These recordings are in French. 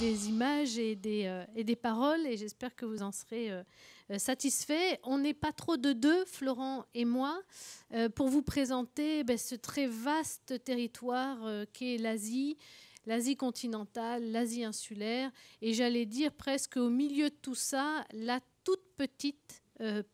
des images et des, euh, et des paroles, et j'espère que vous en serez euh, euh, satisfaits. On n'est pas trop de deux, Florent et moi, pour vous présenter ben, ce très vaste territoire qu'est l'Asie, l'Asie continentale, l'Asie insulaire, et j'allais dire presque au milieu de tout ça, la toute petite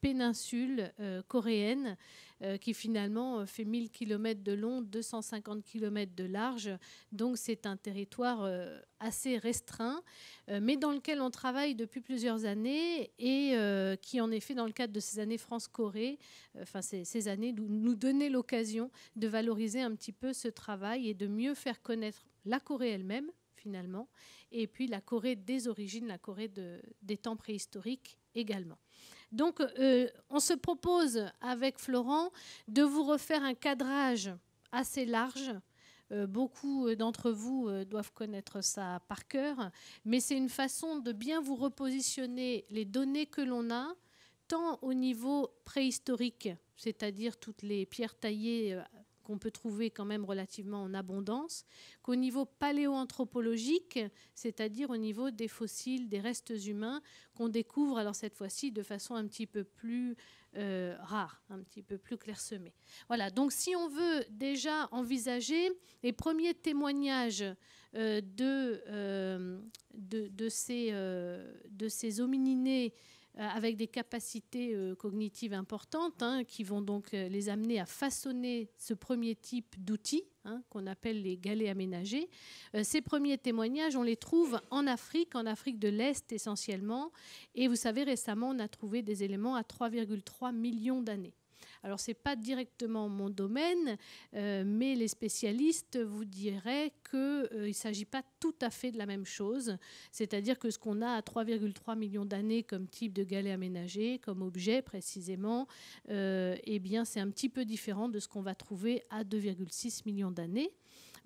péninsule coréenne euh, qui finalement euh, fait 1000 km de long, 250 km de large. Donc c'est un territoire euh, assez restreint, mais dans lequel on travaille depuis plusieurs années et qui en effet, dans le cadre de ces années France-Corée, ces, années, nous donnait l'occasion de valoriser un petit peu ce travail et de mieux faire connaître la Corée elle-même finalement, et puis la Corée des origines, la Corée des temps préhistoriques également. Donc, euh, on se propose avec Florent de vous refaire un cadrage assez large. Euh, beaucoup d'entre vous euh, doivent connaître ça par cœur, mais c'est une façon de bien vous repositionner les données que l'on a, tant au niveau préhistorique, c'est-à-dire toutes les pierres taillées qu'on peut trouver quand même relativement en abondance, qu'au niveau paléoanthropologique, c'est-à-dire au niveau des fossiles, des restes humains, qu'on découvre alors cette fois-ci de façon un petit peu plus euh, rare, un petit peu plus clairsemée. Voilà, donc si on veut déjà envisager les premiers témoignages euh, euh, de, de, ces, de ces homininés, euh, avec des capacités euh, cognitives importantes hein, qui vont donc euh, les amener à façonner ce premier type d'outils hein, qu'on appelle les galets aménagés. ces premiers témoignages, on les trouve en Afrique, en Afrique de l'Est essentiellement. Et vous savez, récemment, on a trouvé des éléments à 3,3 millions d'années. Alors, ce n'est pas directement mon domaine, euh, mais les spécialistes vous diraient qu'il euh, ne s'agit pas tout à fait de la même chose. C'est-à-dire que ce qu'on a à 3,3 millions d'années comme type de galets aménagés, comme objet précisément, euh, eh bien, c'est un petit peu différent de ce qu'on va trouver à 2,6 millions d'années.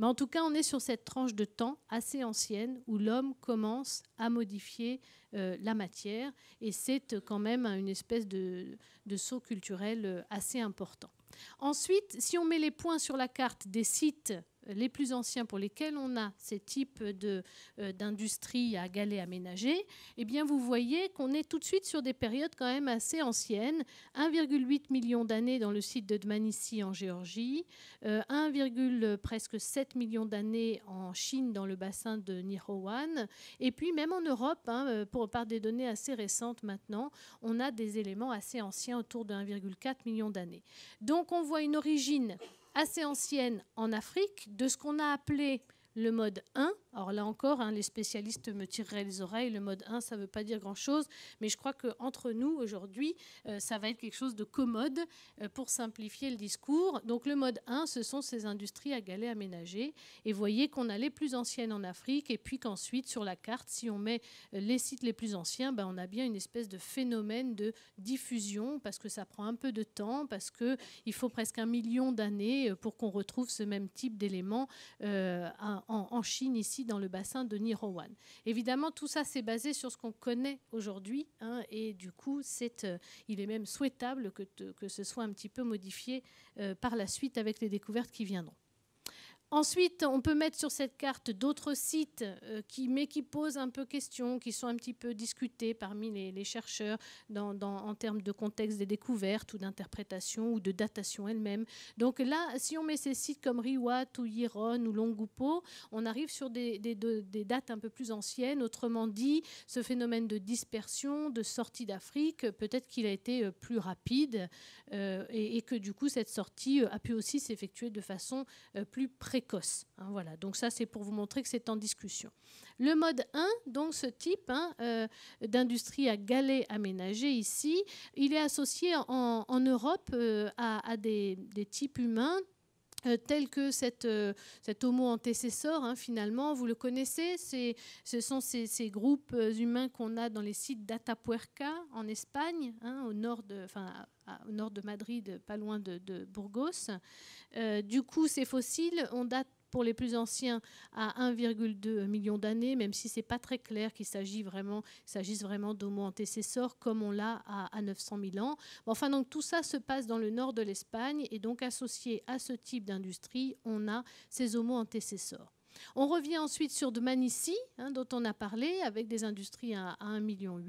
Mais en tout cas, on est sur cette tranche de temps assez ancienne où l'homme commence à modifier euh, la matière et c'est euh, quand même une espèce de saut culturel euh, assez important. Ensuite, si on met les points sur la carte des sites les plus anciens pour lesquels on a ces types euh, d'industries à galets aménagés, eh bien vous voyez qu'on est tout de suite sur des périodes quand même assez anciennes. 1,8 million d'années dans le site de Dmanissi en Géorgie, 1, euh, presque 7 millions d'années en Chine dans le bassin de Nihouan, et puis même en Europe, hein, euh, pour, par des données assez récentes maintenant, on a des éléments assez anciens autour de 1,4 million d'années. Donc on voit une origine assez ancienne en Afrique de ce qu'on a appelé le mode 1, alors là encore, hein, les spécialistes me tireraient les oreilles. Le mode 1, ça ne veut pas dire grand-chose, mais je crois qu'entre nous, aujourd'hui, euh, ça va être quelque chose de commode euh, pour simplifier le discours. Donc le mode 1, ce sont ces industries à galets aménagées. Et voyez qu'on a les plus anciennes en Afrique, et puis qu'ensuite, sur la carte, si on met euh, les sites les plus anciens, ben, on a bien une espèce de phénomène de diffusion, parce que ça prend un peu de temps, parce qu'il faut presque un million d'années pour qu'on retrouve ce même type d'éléments en Chine ici dans le bassin de Nirowan. Évidemment, tout ça, c'est basé sur ce qu'on connaît aujourd'hui, hein, et du coup, euh, il est même souhaitable que, ce soit un petit peu modifié euh, par la suite avec les découvertes qui viendront. Ensuite, on peut mettre sur cette carte d'autres sites euh, qui, mais qui posent un peu question, qui sont un petit peu discutés parmi les, chercheurs en termes de contexte des découvertes ou d'interprétation ou de datation elle-même. Donc là, si on met ces sites comme Riwat ou Yiron ou Longupo, on arrive sur des, dates un peu plus anciennes. Autrement dit, ce phénomène de dispersion, de sortie d'Afrique, peut-être qu'il a été euh, plus rapide euh, et, et, que du coup, cette sortie a pu aussi s'effectuer de façon plus précise Hein, voilà, donc ça c'est pour vous montrer que c'est en discussion. Le mode 1, donc ce type hein, euh, d'industrie à galets aménagés ici, il est associé en, Europe euh, à, des types humains tels euh, tel que cette, euh, cet homo antecessor hein, finalement, vous le connaissez, ce sont ces, groupes euh, humains qu'on a dans les sites d'Atapuerca en Espagne, hein, au, nord de, enfin, au nord de Madrid, pas loin de, Burgos. du coup, ces fossiles, ont date pour les plus anciens à 1,2 million d'années, même si ce n'est pas très clair qu'il s'agisse vraiment, d'homo antécesseurs comme on l'a à, 900 000 ans. enfin, donc tout ça se passe dans le nord de l'Espagne et donc associé à ce type d'industrie, on a ces homo antécesseurs. On revient ensuite sur de Manissi, hein, dont on a parlé, avec des industries à, 1,8 million.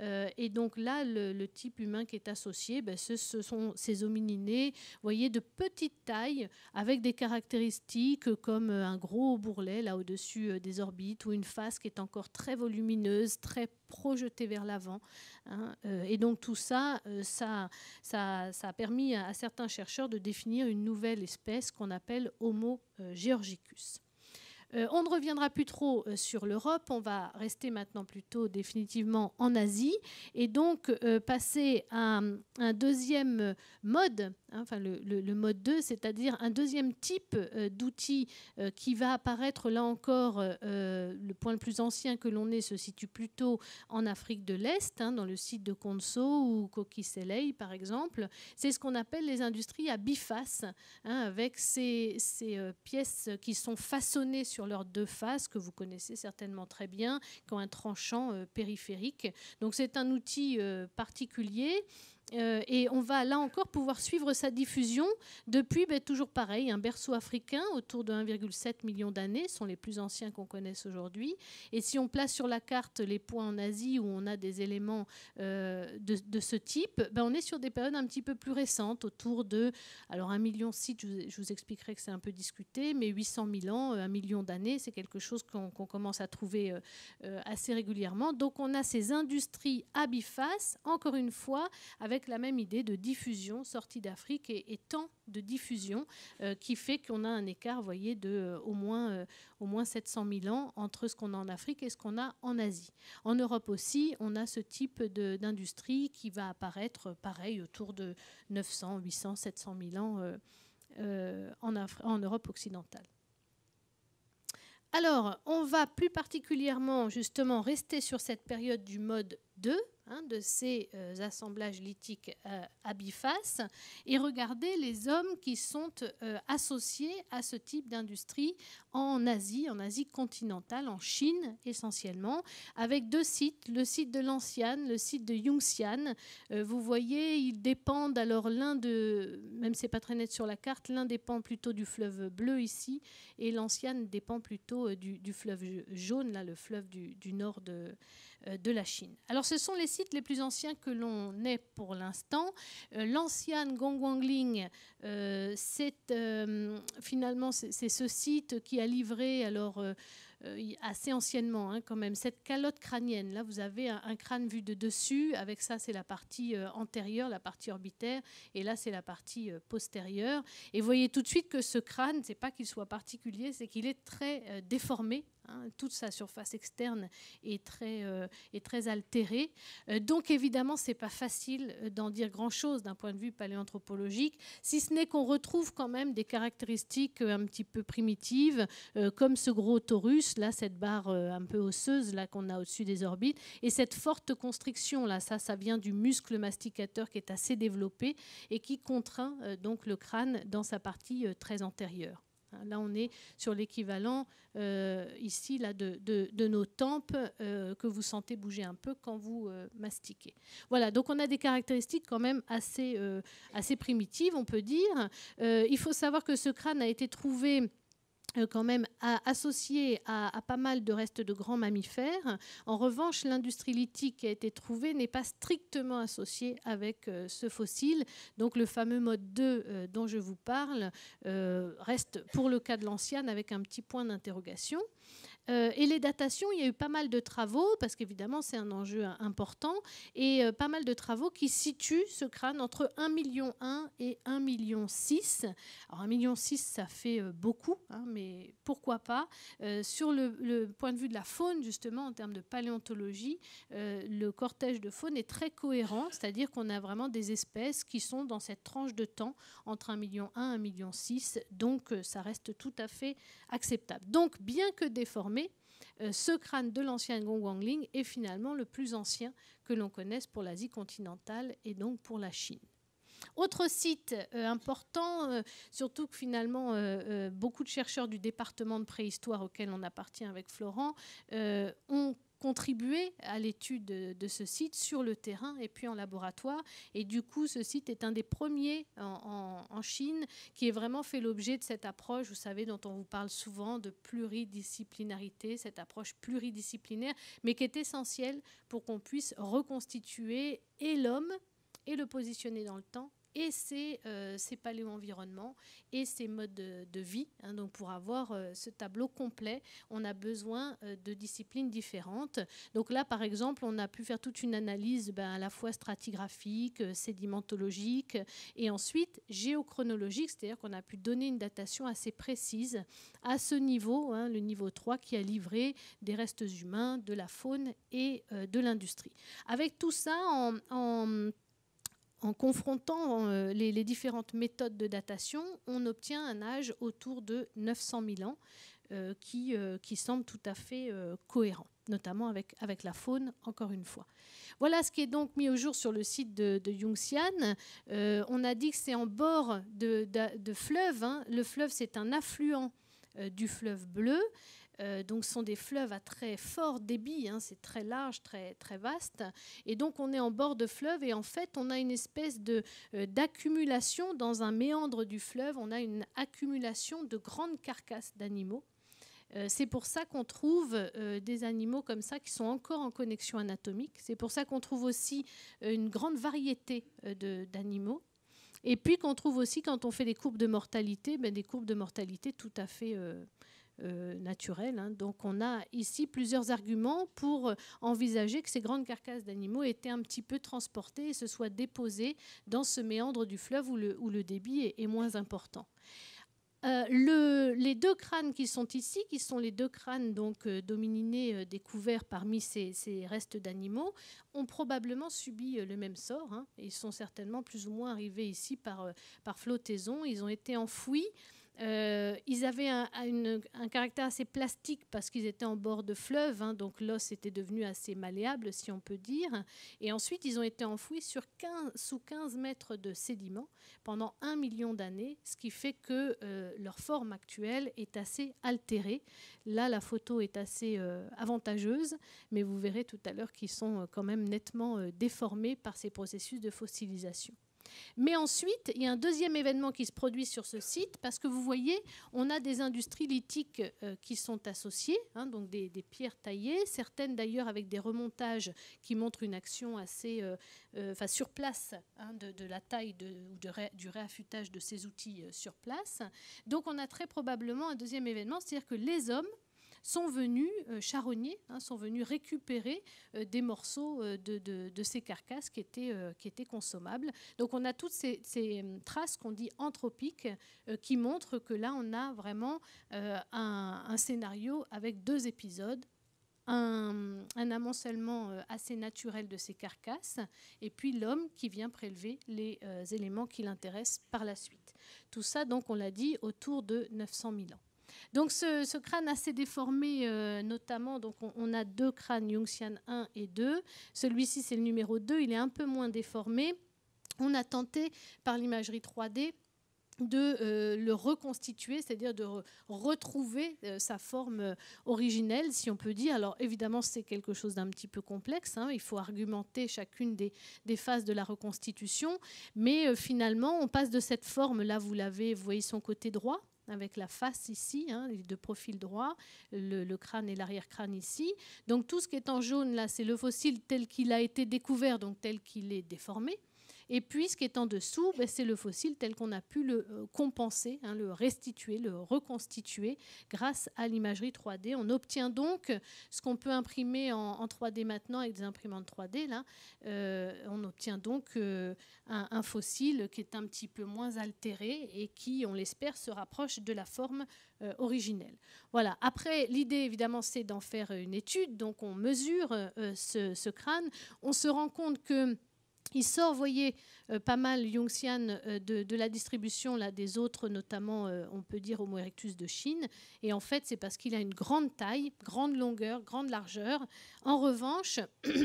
Euh, et donc là, le, type humain qui est associé, ben, ce, sont ces homininés, voyez, de petite taille, avec des caractéristiques comme euh, un gros bourrelet là au-dessus euh, des orbites, ou une face qui est encore très volumineuse, très projeté vers l'avant. Hein. Euh, et donc tout euh, ça, ça, a permis à, à certains chercheurs de définir une nouvelle espèce qu'on appelle Homo euh, georgicus. Euh, on ne reviendra plus trop euh, sur l'Europe, on va rester maintenant plutôt définitivement en Asie et donc euh, passer à un deuxième mode, hein, enfin le, mode 2, c'est-à-dire un deuxième type d'outils qui va apparaître là encore, le point le plus ancien que l'on ait se situe plutôt en Afrique de l'Est, hein, dans le site de Konso ou Kokiselei, par exemple. C'est ce qu'on appelle les industries à biface, hein, avec ces, ces pièces qui sont façonnées sur sur leurs deux faces, que vous connaissez certainement très bien, qui un tranchant euh, périphérique. Donc c'est un outil euh, particulier euh, et on va là encore pouvoir suivre sa diffusion depuis, ben, toujours pareil, un berceau africain autour de 1,7 million d'années, sont les plus anciens qu'on connaisse aujourd'hui. Et si on place sur la carte les points en Asie où on a des éléments euh, de, ce type, ben, on est sur des périodes un petit peu plus récentes, autour de, alors 1 million sites, je, vous, expliquerai que c'est un peu discuté, mais 800 000 ans, 1 euh, million d'années, c'est quelque chose qu'on commence à trouver assez régulièrement. Donc on a ces industries à biface, encore une fois, avec la même idée de diffusion, sortie d'Afrique et, tant temps de diffusion euh, qui fait qu'on a un écart, voyez, de euh, au, moins, euh, au moins 700 000 ans entre ce qu'on a en Afrique et ce qu'on a en Asie. En Europe aussi, on a ce type d'industrie qui va apparaître, pareil, autour de 900, 800, 700 000 ans en, en Europe occidentale. Alors, on va plus particulièrement justement rester sur cette période du mode 2, Hein, de ces euh, assemblages lithiques euh, à biface et regardez les hommes qui sont euh, associés à ce type d'industrie en Asie, en Asie continentale, en Chine essentiellement, avec deux sites, le site de Lanciane, le site de Yongxian. vous voyez, ils dépendent alors l'un de, même c'est pas très net sur la carte, l'un dépend plutôt du fleuve bleu ici et l'ancienne dépend plutôt du, fleuve jaune, là, le fleuve du, du nord de, euh, de la Chine. Alors ce sont les sites les plus anciens que l'on ait pour l'instant. Euh, l'ancienne Gongwangling, euh, c'est finalement c'est ce site qui a livré alors assez anciennement hein, quand même, cette calotte crânienne. Là, vous avez un, crâne vu de dessus. Avec ça, c'est la partie antérieure, la partie orbitaire. Et là, c'est la partie postérieure. Et vous voyez tout de suite que ce crâne, c'est pas qu'il soit particulier, c'est qu'il est très déformé Hein, toute sa surface externe est très, euh, altérée. Euh, donc évidemment, ce n'est pas facile euh, d'en dire grand-chose d'un point de vue paléanthropologique, si ce n'est qu'on retrouve quand même des caractéristiques un petit peu primitives, comme ce gros torus, là, cette barre un peu osseuse là qu'on a au-dessus des orbites, et cette forte constriction, là, ça, ça vient du muscle masticateur qui est assez développé et qui contraint donc le crâne dans sa partie très antérieure. Hein, là, on est sur l'équivalent euh, ici là, de, nos tempes euh, que vous sentez bouger un peu quand vous euh, mastiquez. Voilà, donc on a des caractéristiques quand même assez, assez primitives, on peut dire. il faut savoir que ce crâne a été trouvé euh, quand même associé à, pas mal de restes de grands mammifères. En revanche, l'industrie lithique qui a été trouvée n'est pas strictement associée avec euh, ce fossile. Donc le fameux mode 2 euh, dont je vous parle reste pour le cas de l'ancienne avec un petit point d'interrogation. Euh, et les datations, il y a eu pas mal de travaux, parce qu'évidemment c'est un enjeu important, et euh, pas mal de travaux qui situent ce crâne entre 1,1 million et 1,6 million. Alors 1,6 million, ça fait euh, beaucoup, hein, mais pourquoi pas Sur le, point de vue de la faune, justement, en termes de paléontologie, le cortège de faune est très cohérent, c'est-à-dire qu'on a vraiment des espèces qui sont dans cette tranche de temps entre 1,1 million et 1,6 million, donc ça reste tout à fait acceptable. Donc bien que déformé, euh, ce crâne de l'ancien Gong est finalement le plus ancien que l'on connaisse pour l'Asie continentale et donc pour la Chine. Autre site euh, important, euh, surtout que finalement beaucoup de chercheurs du département de préhistoire auquel on appartient avec Florent ont contribuer à l'étude de, ce site sur le terrain et puis en laboratoire. Et du coup, ce site est un des premiers en, Chine qui est vraiment fait l'objet de cette approche, vous savez, dont on vous parle souvent de pluridisciplinarité, cette approche pluridisciplinaire, mais qui est essentielle pour qu'on puisse reconstituer et l'homme et le positionner dans le temps et ses, euh, paléo-environnements et ses modes de, vie. Hein, donc pour avoir euh, ce tableau complet, on a besoin euh, de disciplines différentes. Donc là, par exemple, on a pu faire toute une analyse ben, à la fois stratigraphique, sédimentologique et ensuite géochronologique, c'est-à-dire qu'on a pu donner une datation assez précise à ce niveau, hein, le niveau 3 qui a livré des restes humains, de la faune et de l'industrie. Avec tout ça en, en en confrontant euh, les, différentes méthodes de datation, on obtient un âge autour de 900 000 ans euh, euh, qui, semble tout à fait cohérent, notamment avec, avec, la faune, encore une fois. Voilà ce qui est donc mis au jour sur le site de, de on a dit que c'est en bord de, fleuve. Hein. Le fleuve, c'est un affluent du fleuve bleu. Euh, donc ce sont des fleuves à très fort débit, hein, c'est très large, très, très vaste. Et donc on est en bord de fleuve et en fait on a une espèce de, euh, d'accumulation dans un méandre du fleuve, on a une accumulation de grandes carcasses d'animaux. Euh, c'est pour ça qu'on trouve des animaux comme ça qui sont encore en connexion anatomique. C'est pour ça qu'on trouve aussi une grande variété d'animaux. Et puis qu'on trouve aussi, quand on fait des courbes de mortalité, ben, des courbes de mortalité tout à fait euh, naturel. Hein. Donc on a ici plusieurs arguments pour euh, envisager que ces grandes carcasses d'animaux étaient un petit peu transportées et se soient déposées dans ce méandre du fleuve où le, débit est, moins important. Euh, les deux crânes qui sont ici, qui sont les deux crânes donc domininés découverts parmi ces, restes d'animaux, ont probablement subi le même sort. Hein. Ils sont certainement plus ou moins arrivés ici par, par flottaison. Ils ont été enfouis euh, ils avaient un, caractère assez plastique parce qu'ils étaient en bord de fleuve, hein, donc l'os était devenu assez malléable, si on peut dire. Et ensuite, ils ont été enfouis sur 15, sous 15 mètres de sédiments pendant un million d'années, ce qui fait que euh, leur forme actuelle est assez altérée. Là, la photo est assez euh, avantageuse, mais vous verrez tout à l'heure qu'ils sont quand même nettement déformés par ces processus de fossilisation. Mais ensuite, il y a un deuxième événement qui se produit sur ce site parce que vous voyez, on a des industries lithiques euh, qui sont associées, hein, donc des, pierres taillées, certaines d'ailleurs avec des remontages qui montrent une action assez, euh, euh, sur place, hein, de, la taille ou du réaffûtage de ces outils sur place. Donc on a très probablement un deuxième événement, c'est-à-dire que les hommes sont venus euh, charogner, hein, sont venus récupérer euh, des morceaux euh, de, ces carcasses qui étaient, qui étaient consommables. Donc on a toutes ces, traces qu'on dit anthropiques qui montrent que là on a vraiment un, scénario avec deux épisodes un, amoncellement assez naturel de ces carcasses, et puis l'homme qui vient prélever les éléments qui l'intéressent par la suite. Tout ça, donc, on l'a dit, autour de 900 000 ans. Donc ce, crâne assez déformé, euh, notamment, donc on, a deux crânes, Yongxiang 1 et 2. Celui-ci, c'est le numéro 2, il est un peu moins déformé. On a tenté par l'imagerie 3D de euh, le reconstituer, c'est-à-dire de retrouver euh, sa forme originelle, si on peut dire. Alors évidemment, c'est quelque chose d'un petit peu complexe, hein. il faut argumenter chacune des, phases de la reconstitution, mais finalement, on passe de cette forme, là vous l'avez, vous voyez son côté droit, avec la face ici, hein, de profil droit, le, le crâne et l'arrière-crâne ici. Donc tout ce qui est en jaune, là, c'est le fossile tel qu'il a été découvert, donc tel qu'il est déformé. Et puis, ce qui est en dessous, ben, c'est le fossile tel qu'on a pu le euh, compenser, hein, le restituer, le reconstituer grâce à l'imagerie 3D. On obtient donc ce qu'on peut imprimer en, 3D maintenant avec des imprimantes 3D. Là, euh, on obtient donc euh, un, fossile qui est un petit peu moins altéré et qui, on l'espère, se rapproche de la forme originelle. Voilà. Après, l'idée, évidemment, c'est d'en faire une étude. Donc, on mesure ce, ce, crâne. On se rend compte que il sort, voyez, euh, pas mal euh, de, la distribution là, des autres, notamment, euh, on peut dire, Homo erectus de Chine. Et en fait, c'est parce qu'il a une grande taille, grande longueur, grande largeur. En revanche,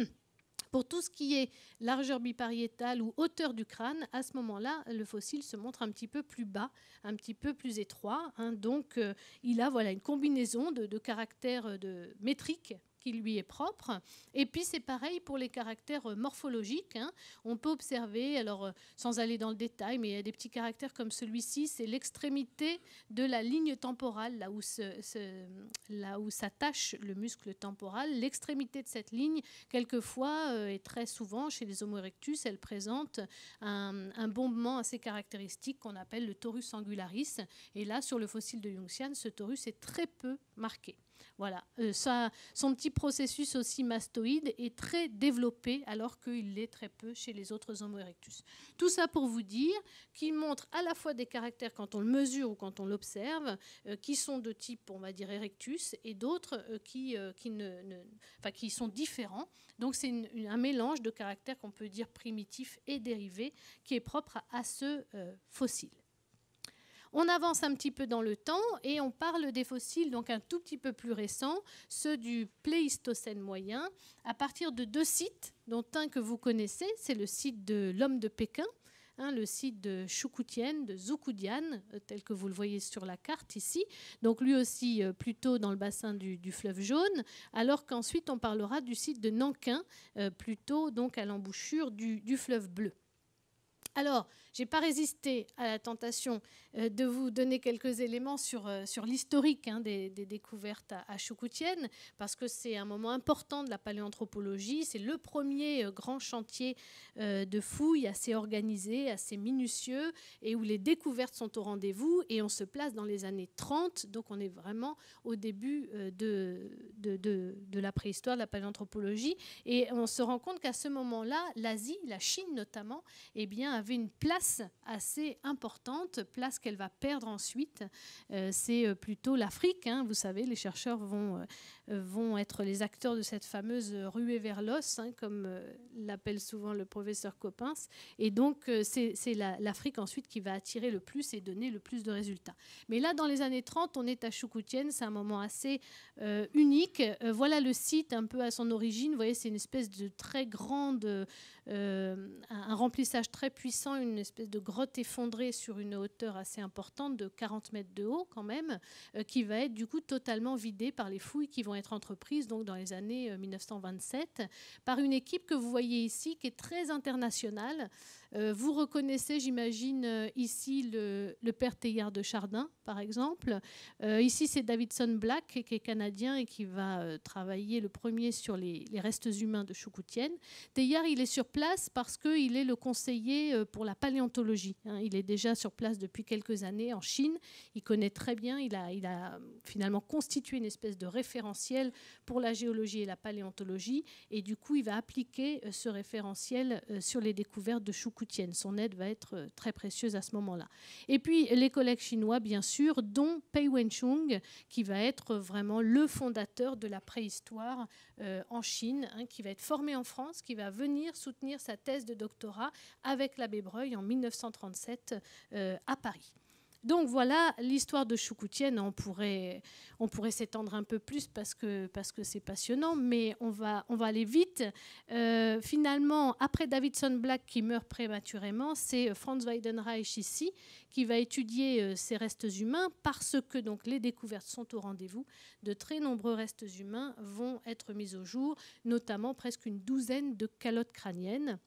pour tout ce qui est largeur bipariétale ou hauteur du crâne, à ce moment-là, le fossile se montre un petit peu plus bas, un petit peu plus étroit. Hein. donc, il a voilà, une combinaison de, de caractères de métriques qui lui est propre. Et puis c'est pareil pour les caractères euh, morphologiques. Hein. On peut observer, alors euh, sans aller dans le détail, mais il y a des petits caractères comme celui-ci, c'est l'extrémité de la ligne temporale, là où, s'attache le muscle temporal. L'extrémité de cette ligne, quelquefois euh, et très souvent chez les Homo erectus, elle présente un, bombement assez caractéristique qu'on appelle le torus angularis. Et là, sur le fossile de Jung-Sian, ce torus est très peu marqué. Voilà. Euh, son petit processus aussi mastoïde est très développé alors qu'il l'est très peu chez les autres Homo erectus. Tout ça pour vous dire qu'il montre à la fois des caractères quand on le mesure ou quand on l'observe euh, qui sont de type, on va dire, erectus et d'autres euh, qui, qui, ne, sont différents. Donc c'est un mélange de caractères qu'on peut dire primitifs et dérivés qui est propre à ce fossile. On avance un petit peu dans le temps et on parle des fossiles donc un tout petit peu plus récents, ceux du Pléistocène moyen, à partir de deux sites, dont un que vous connaissez, c'est le site de l'homme de Pékin, hein, le site de Choukoutienne, de Zoukoudiane, euh, tel que vous le voyez sur la carte ici. Donc lui aussi euh, plutôt dans le bassin du, fleuve jaune, alors qu'ensuite on parlera du site de Nankin, euh, plutôt donc à l'embouchure du fleuve bleu. Alors, je n'ai pas résisté à la tentation euh, de vous donner quelques éléments sur, euh, sur l'historique hein, des, découvertes à, à parce que c'est un moment important de la paléanthropologie. C'est le premier euh, grand chantier de fouilles assez organisé, assez minutieux, et où les découvertes sont au rendez-vous. Et on se place dans les années 30, donc on est vraiment au début de, de, de, de la préhistoire, de la paléanthropologie. Et on se rend compte qu'à ce moment-là, l'Asie, la Chine notamment, eh bien, avait une place assez importante, place qu'elle va perdre ensuite. Euh, c'est euh, plutôt l'Afrique. Hein. vous savez, les chercheurs vont euh, euh, vont être les acteurs de cette fameuse ruée vers l'os, hein, comme euh, l'appelle souvent le professeur Coppens. Et donc, euh, c'est l'Afrique ensuite qui va attirer le plus et donner le plus de résultats. Mais là, dans les années 30, on est à Choukoutienne, c'est un moment assez unique. voilà le site un peu à son origine. Vous voyez, c'est une espèce de très grande, un remplissage très puissant, une espèce de grotte effondrée sur une hauteur assez importante de 40 mètres de haut quand même, qui va être du coup totalement vidée par les fouilles qui vont être entreprise donc dans les années 1927 euh, par une équipe que vous voyez ici qui est très internationale euh, vous reconnaissez, j'imagine, euh, ici le, père Théard de Chardin, par exemple. Euh, ici, c'est Davidson Black, qui est canadien et qui va travailler le premier sur les, restes humains de Choukoutienne. Théard, il est sur place parce qu'il est le conseiller pour la paléontologie. Hein. il est déjà sur place depuis quelques années en Chine. Il connaît très bien, il a, il a finalement constitué une espèce de référentiel pour la géologie et la paléontologie. Et du coup, il va appliquer ce référentiel sur les découvertes de Choukoutienne son aide va être euh, très précieuse à ce moment-là. Et puis les collègues chinois, bien sûr, dont Pei Wenchung, qui va être vraiment le fondateur de la préhistoire euh, en Chine, hein, qui va être formé en France, qui va venir soutenir sa thèse de doctorat avec l'abbé Breuil en 1937 euh, à Paris. Donc voilà l'histoire de Choukoutienne. On pourrait, s'étendre un peu plus parce que c'est passionnant, mais on va aller vite. Euh, finalement, après Davidson Black qui meurt prématurément, c'est Franz Weidenreich ici qui va étudier euh, ces restes humains parce que donc les découvertes sont au rendez-vous. De très nombreux restes humains vont être mis au jour, notamment presque une douzaine de calottes crâniennes.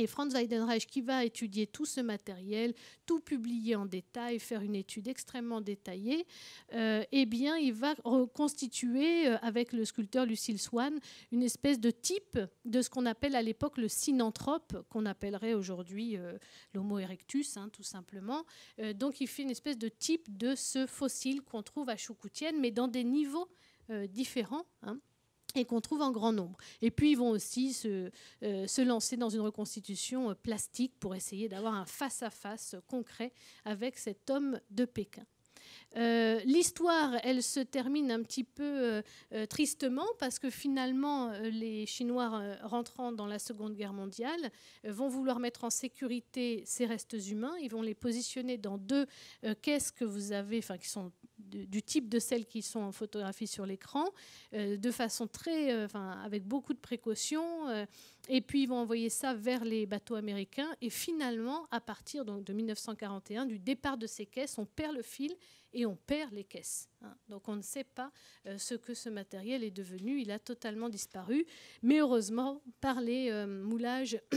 Et Franz Weidenreich qui va étudier tout ce matériel, tout publier en détail, faire une étude extrêmement détaillée, euh, eh bien, il va reconstituer euh, avec le sculpteur Lucille Swann une espèce de type de ce qu'on appelle à l'époque le synanthrope, qu'on appellerait aujourd'hui euh, l'Homo erectus, hein, tout simplement. donc, il fait une espèce de type de ce fossile qu'on trouve à Choukoutienne, mais dans des niveaux différents. Hein et qu'on trouve en grand nombre. Et puis ils vont aussi se, euh, lancer dans une reconstitution euh, plastique pour essayer d'avoir un face-à-face concret avec cet homme de Pékin. Euh, l'histoire, elle se termine un petit peu tristement parce que finalement, les Chinois rentrant dans la Seconde Guerre mondiale vont vouloir mettre en sécurité ces restes humains. Ils vont les positionner dans deux caisses que vous avez, enfin qui sont du type de celles qui sont en photographie sur l'écran, euh, de façon très, euh, avec beaucoup de précautions. Euh, et puis ils vont envoyer ça vers les bateaux américains. Et finalement, à partir donc, de 1941, du départ de ces caisses, on perd le fil et on perd les caisses. Hein. Donc on ne sait pas ce que ce matériel est devenu. Il a totalement disparu. Mais heureusement, par les moulages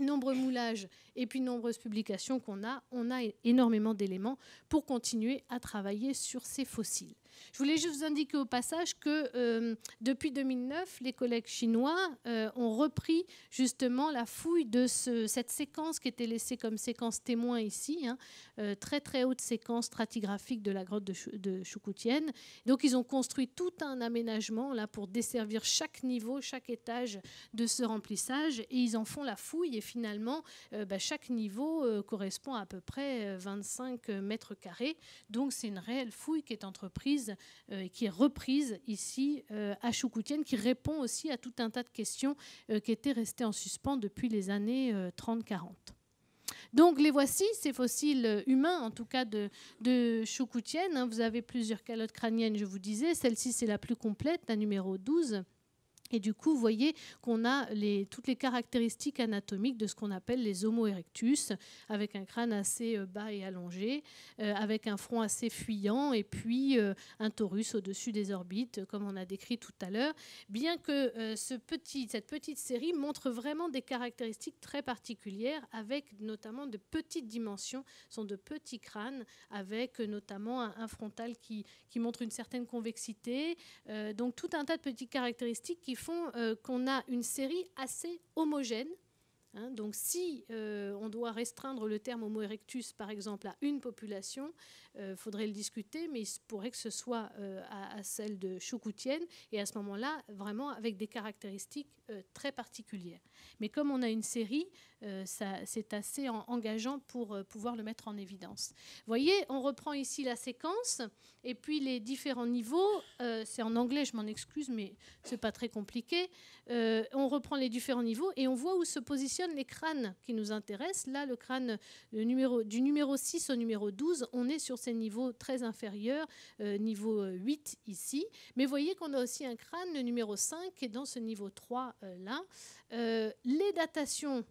nombreux moulages et puis nombreuses publications qu'on a, on a énormément d'éléments pour continuer à travailler sur ces fossiles. Je voulais juste vous indiquer au passage que euh, depuis 2009, les collègues chinois euh, ont repris justement la fouille de cette séquence qui était laissée comme séquence témoin ici, hein, euh, très très haute séquence stratigraphique de la grotte de, de Choukoutienne. Donc ils ont construit tout un aménagement là pour desservir chaque niveau, chaque étage de ce remplissage et ils en font la fouille et finalement bah, chaque niveau correspond à, à peu près 25 mètres carrés. Donc c'est une réelle fouille qui est entreprise euh, qui est reprise ici euh, à Choukoutienne, qui répond aussi à tout un tas de questions euh, qui étaient restées en suspens depuis les années 30-40. Donc les voici, ces fossiles humains, en tout cas de, de Choukoutienne. Hein, vous avez plusieurs calottes crâniennes, je vous disais. Celle-ci, c'est la plus complète, la numéro 12. Et du coup, vous voyez qu'on a les, toutes les caractéristiques anatomiques de ce qu'on appelle les Homo erectus, avec un crâne assez euh, bas et allongé, euh, avec un front assez fuyant, et puis euh, un torus au-dessus des orbites, comme on a décrit tout à l'heure. Bien que ce petit, cette petite série montre vraiment des caractéristiques très particulières, avec notamment de petites dimensions, sont de petits crânes, avec notamment un, frontal qui, qui, montre une certaine convexité. donc tout un tas de petites caractéristiques qui font euh, qu'on a une série assez homogène. Hein. donc si euh, on doit restreindre le terme Homo erectus, par exemple, à une population, il euh, faudrait le discuter, mais il pourrait que ce soit à, celle de Choukoutienne, et à ce moment-là, vraiment avec des caractéristiques très particulières. Mais comme on a une série, euh, c'est assez engageant pour euh, pouvoir le mettre en évidence. Vous voyez, on reprend ici la séquence et puis les différents niveaux, euh, c'est en anglais, je m'en excuse, mais c'est pas très compliqué. on reprend les différents niveaux et on voit où se positionnent les crânes qui nous intéressent. Là, le crâne numéro, du numéro 6 au numéro 12, on est sur ces niveaux très inférieurs, niveau 8 ici. Mais voyez qu'on a aussi un crâne, le numéro 5, qui est dans ce niveau 3 là. les datations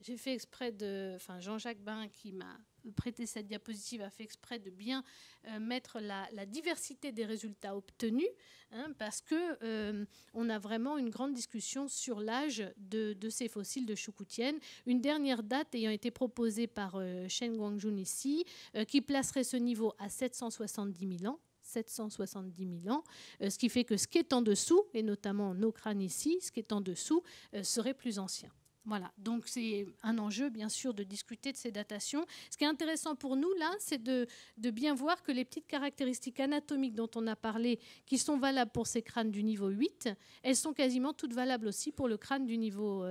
j'ai fait exprès de. Enfin, Jean-Jacques Bain, qui m'a prêté cette diapositive, a fait exprès de bien euh, mettre la, diversité des résultats obtenus, hein, parce que euh, on a vraiment une grande discussion sur l'âge de, ces fossiles de choukoutienne. Une dernière date ayant été proposée par Shen euh, Guangjun ici, qui placerait ce niveau à 770 ans. 770 000 ans, ce qui fait que ce qui est en dessous, et notamment nos crânes ici, ce qui est en dessous, serait plus ancien. Voilà, donc c'est un enjeu bien sûr de discuter de ces datations. Ce qui est intéressant pour nous là, c'est de, bien voir que les petites caractéristiques anatomiques dont on a parlé, qui sont valables pour ces crânes du niveau 8, elles sont quasiment toutes valables aussi pour le crâne du niveau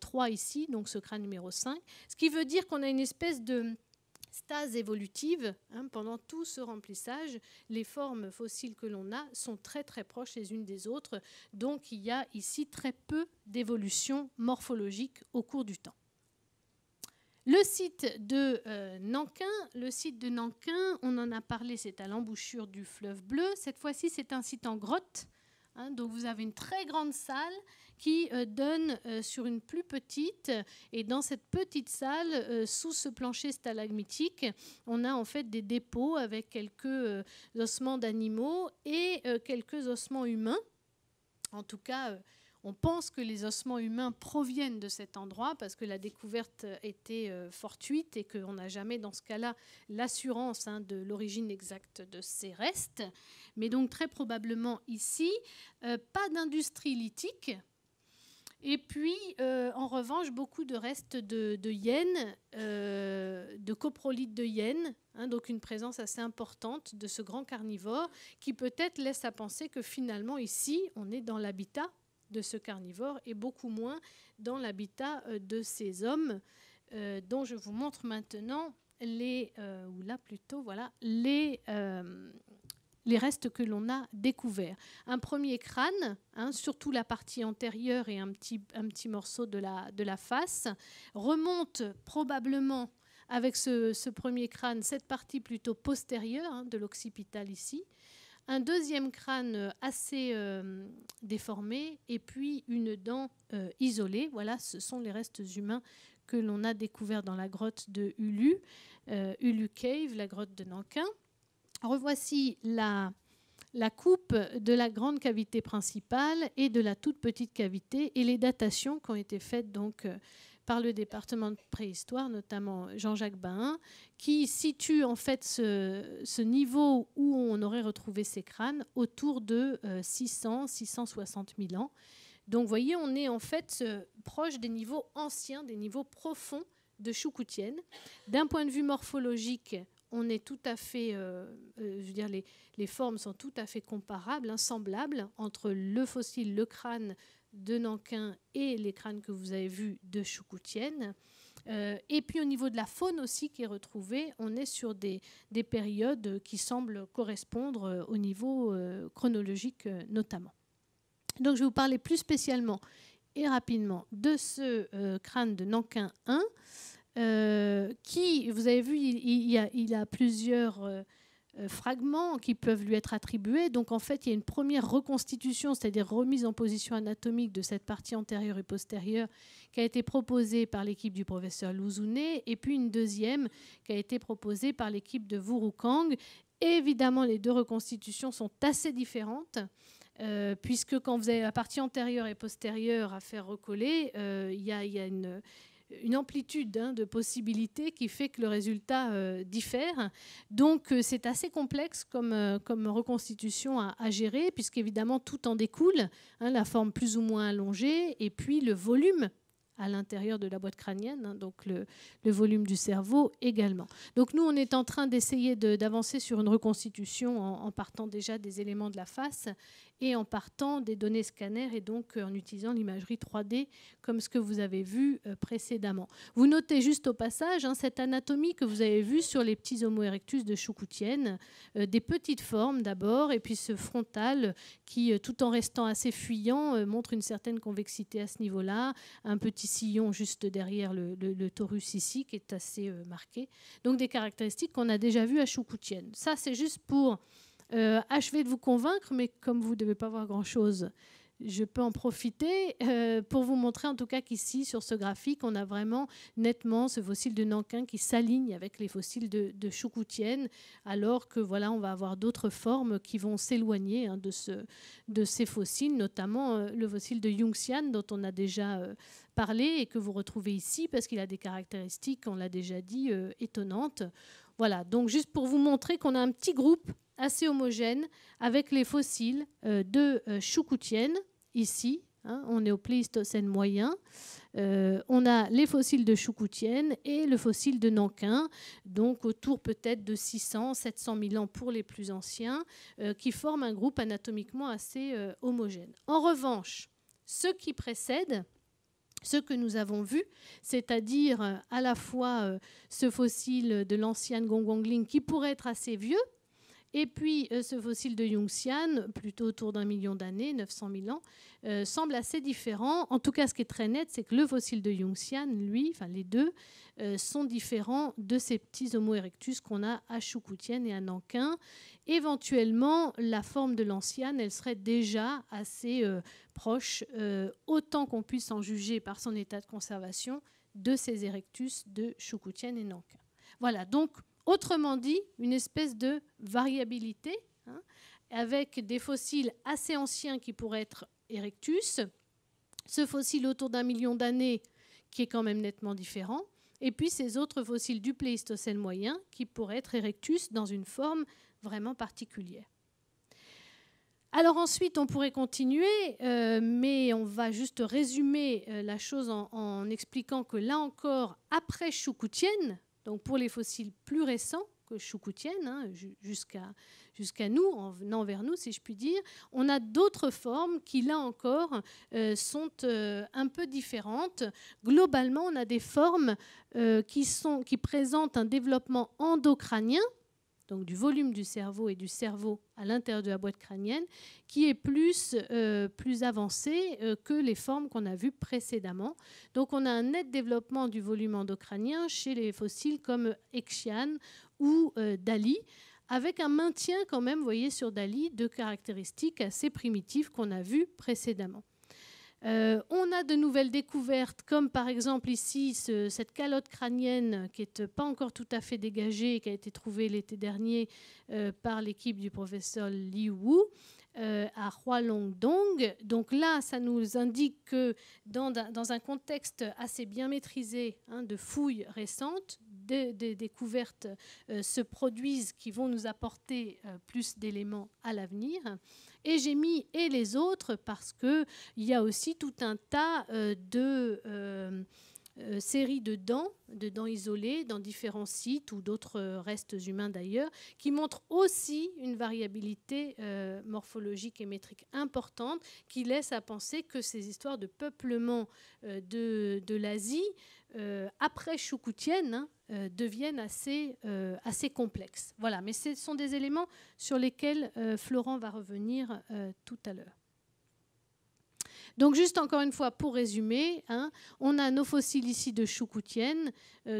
3 euh, euh, ici, donc ce crâne numéro 5. Ce qui veut dire qu'on a une espèce de stase évolutive, hein, pendant tout ce remplissage, les formes fossiles que l'on a sont très très proches les unes des autres, donc il y a ici très peu d'évolution morphologique au cours du temps. Le site de euh, le site de Nankin, on en a parlé, c'est à l'embouchure du fleuve bleu. Cette fois-ci, c'est un site en grotte Hein, donc vous avez une très grande salle qui euh, donne euh, sur une plus petite. Et dans cette petite salle, euh, sous ce plancher stalagmitique, on a en fait des dépôts avec quelques ossements d'animaux et quelques ossements humains. En tout cas, on pense que les ossements humains proviennent de cet endroit parce que la découverte était euh, fortuite et qu'on n'a jamais dans ce cas-là l'assurance hein, de l'origine exacte de ces restes. Mais donc très probablement ici, euh, pas d'industrie lithique. Et puis, euh, en revanche, beaucoup de restes de, de hyènes, de coprolites de hyènes, hein, donc une présence assez importante de ce grand carnivore qui peut-être laisse à penser que finalement, ici, on est dans l'habitat de ce carnivore et beaucoup moins dans l'habitat euh, de ces hommes euh, dont je vous montre maintenant les euh, ou là plutôt voilà les les restes que l'on a découverts. Un premier crâne, hein, surtout la partie antérieure et un petit, un petit morceau de la, de la face, remonte probablement avec ce, premier crâne cette partie plutôt postérieure hein, de l'occipital ici, un deuxième crâne euh, assez euh, déformé et puis une dent euh, isolée. Voilà, ce sont les restes humains que l'on a découverts dans la grotte de Ulu, hulu Ulu Cave, la grotte de Nankin. Revoici la, la coupe de la grande cavité principale et de la toute petite cavité et les datations qui ont été faites donc par le département de préhistoire, notamment Jean-Jacques Bain, qui situe en fait ce, niveau où on aurait retrouvé ces crânes autour de 600-660 euh, 000 ans. Donc vous voyez, on est en fait euh, proche des niveaux anciens, des niveaux profonds de Choucoutienne. D'un point de vue morphologique, on est tout à fait, euh, je veux dire, les, formes sont tout à fait comparables, semblables entre le fossile, le crâne de Nankin et les crânes que vous avez vus de Choukoutienne. Euh, et puis au niveau de la faune aussi qui est retrouvée, on est sur des, périodes qui semblent correspondre euh, au niveau euh, chronologique notamment. Donc je vais vous parler plus spécialement et rapidement de ce crâne de Nankin 1, qui, vous avez vu, il a, plusieurs euh, fragments qui peuvent lui être attribués. Donc en fait, il y a une première reconstitution, c'est-à-dire remise en position anatomique de cette partie antérieure et postérieure qui a été proposée par l'équipe du professeur Louzouné, et puis une deuxième qui a été proposée par l'équipe de Wurukang. Évidemment, les deux reconstitutions sont assez différentes. Euh, puisque quand vous avez la partie antérieure et postérieure à faire recoller, euh, il y, a une une amplitude hein, de possibilités qui fait que le résultat euh, diffère. Donc euh, c'est assez complexe comme, euh, comme reconstitution à, à gérer, puisqu'évidemment tout en découle, hein, la forme plus ou moins allongée, et puis le volume à l'intérieur de la boîte crânienne, hein, donc le, volume du cerveau également. Donc nous, on est en train d'essayer d'avancer sur une reconstitution en, en, partant déjà des éléments de la face et en partant des données scanner et donc euh, en utilisant l'imagerie 3D comme ce que vous avez vu euh, précédemment. Vous notez juste au passage hein, cette anatomie que vous avez vue sur les petits Homo erectus de Choukoutienne, euh, des petites formes d'abord et puis ce frontal qui, tout en restant assez fuyant, montre une certaine convexité à ce niveau-là, un petit sillon juste derrière le, torus ici qui est assez marqué. Donc des caractéristiques qu'on a déjà vues à Choukoutienne. Ça, c'est juste pour euh, de vous convaincre, mais comme vous ne devez pas voir grand-chose, je peux en profiter euh, pour vous montrer en tout cas qu'ici, sur ce graphique, on a vraiment nettement ce fossile de Nankin qui s'aligne avec les fossiles de, de Choukoutienne, alors que voilà, on va avoir d'autres formes qui vont s'éloigner hein, de, ces fossiles, notamment euh, le fossile de Yungxian dont on a déjà euh, parlé et que vous retrouvez ici parce qu'il a des caractéristiques, on l'a déjà dit, étonnantes. Voilà, donc juste pour vous montrer qu'on a un petit groupe assez homogène avec les fossiles euh, de euh, Choukoutienne, ici, hein, on est au Pléistocène moyen. Euh, on a les fossiles de Choukoutienne et le fossile de Nankin, donc autour peut-être de 600, 700 000 ans pour les plus anciens, qui forment un groupe anatomiquement assez homogène. En revanche, ce qui précède, ce que nous avons vu, c'est-à-dire à la fois ce fossile de l'ancienne Gongongling qui pourrait être assez vieux, et puis, euh, ce fossile de Yung-Sian, plutôt autour d'un million d'années, 900 000 ans, euh, semble assez différent. En tout cas, ce qui est très net, c'est que le fossile de Yung-Sian, lui, enfin les deux, euh, sont différents de ces petits Homo erectus qu'on a à Choukoutienne et à Nankin. Éventuellement, la forme de l'ancienne, elle serait déjà assez proche, autant qu'on puisse en juger par son état de conservation, de ces erectus de Choukoutienne et Nankin. Voilà, donc Autrement dit, une espèce de variabilité hein, avec des fossiles assez anciens qui pourraient être Erectus, ce fossile autour d'un million d'années qui est quand même nettement différent, et puis ces autres fossiles du Pléistocène moyen qui pourraient être Erectus dans une forme vraiment particulière. Alors ensuite, on pourrait continuer, euh, mais on va juste résumer euh, la chose en, en, expliquant que là encore, après Choukoutienne, donc pour les fossiles plus récents, que choukoutienne, hein, jusqu'à nous, en venant vers nous, si je puis dire. On a d'autres formes qui, là encore, euh, sont euh, un peu différentes. Globalement, on a des formes euh, qui, sont, qui présentent un développement endocranien, donc du volume du cerveau et du cerveau à l'intérieur de la boîte crânienne, qui est plus, euh, plus avancé euh, que les formes qu'on a vues précédemment. Donc on a un net développement du volume endocrânien chez les fossiles comme Exian ou euh, Dali avec un maintien quand même, vous voyez, sur Dali de caractéristiques assez primitives qu'on a vues précédemment. Euh, on a de nouvelles découvertes, comme par exemple ici cette calotte crânienne qui n'est pas encore tout à fait dégagée et qui a été trouvée l'été dernier euh, par l'équipe du professeur Li Wu euh, à Hualongdong. Donc là, ça nous indique que dans, un contexte assez bien maîtrisé hein, de fouilles récentes, des découvertes se produisent qui vont nous apporter plus d'éléments à l'avenir et j'ai mis et les autres parce qu'il y a aussi tout un tas euh, de euh, euh, séries de dents, de dents isolées, dans différents sites ou d'autres restes humains d'ailleurs, qui montrent aussi une variabilité morphologique et métrique importante qui laisse à penser que ces histoires de peuplement de l'Asie euh, après choukoutienne, hein, euh, deviennent assez, euh, assez complexes. Voilà, mais ce sont des éléments sur lesquels Florent va revenir tout à l'heure. Donc juste encore une fois, pour résumer, hein, on a nos fossiles ici de choukoutienne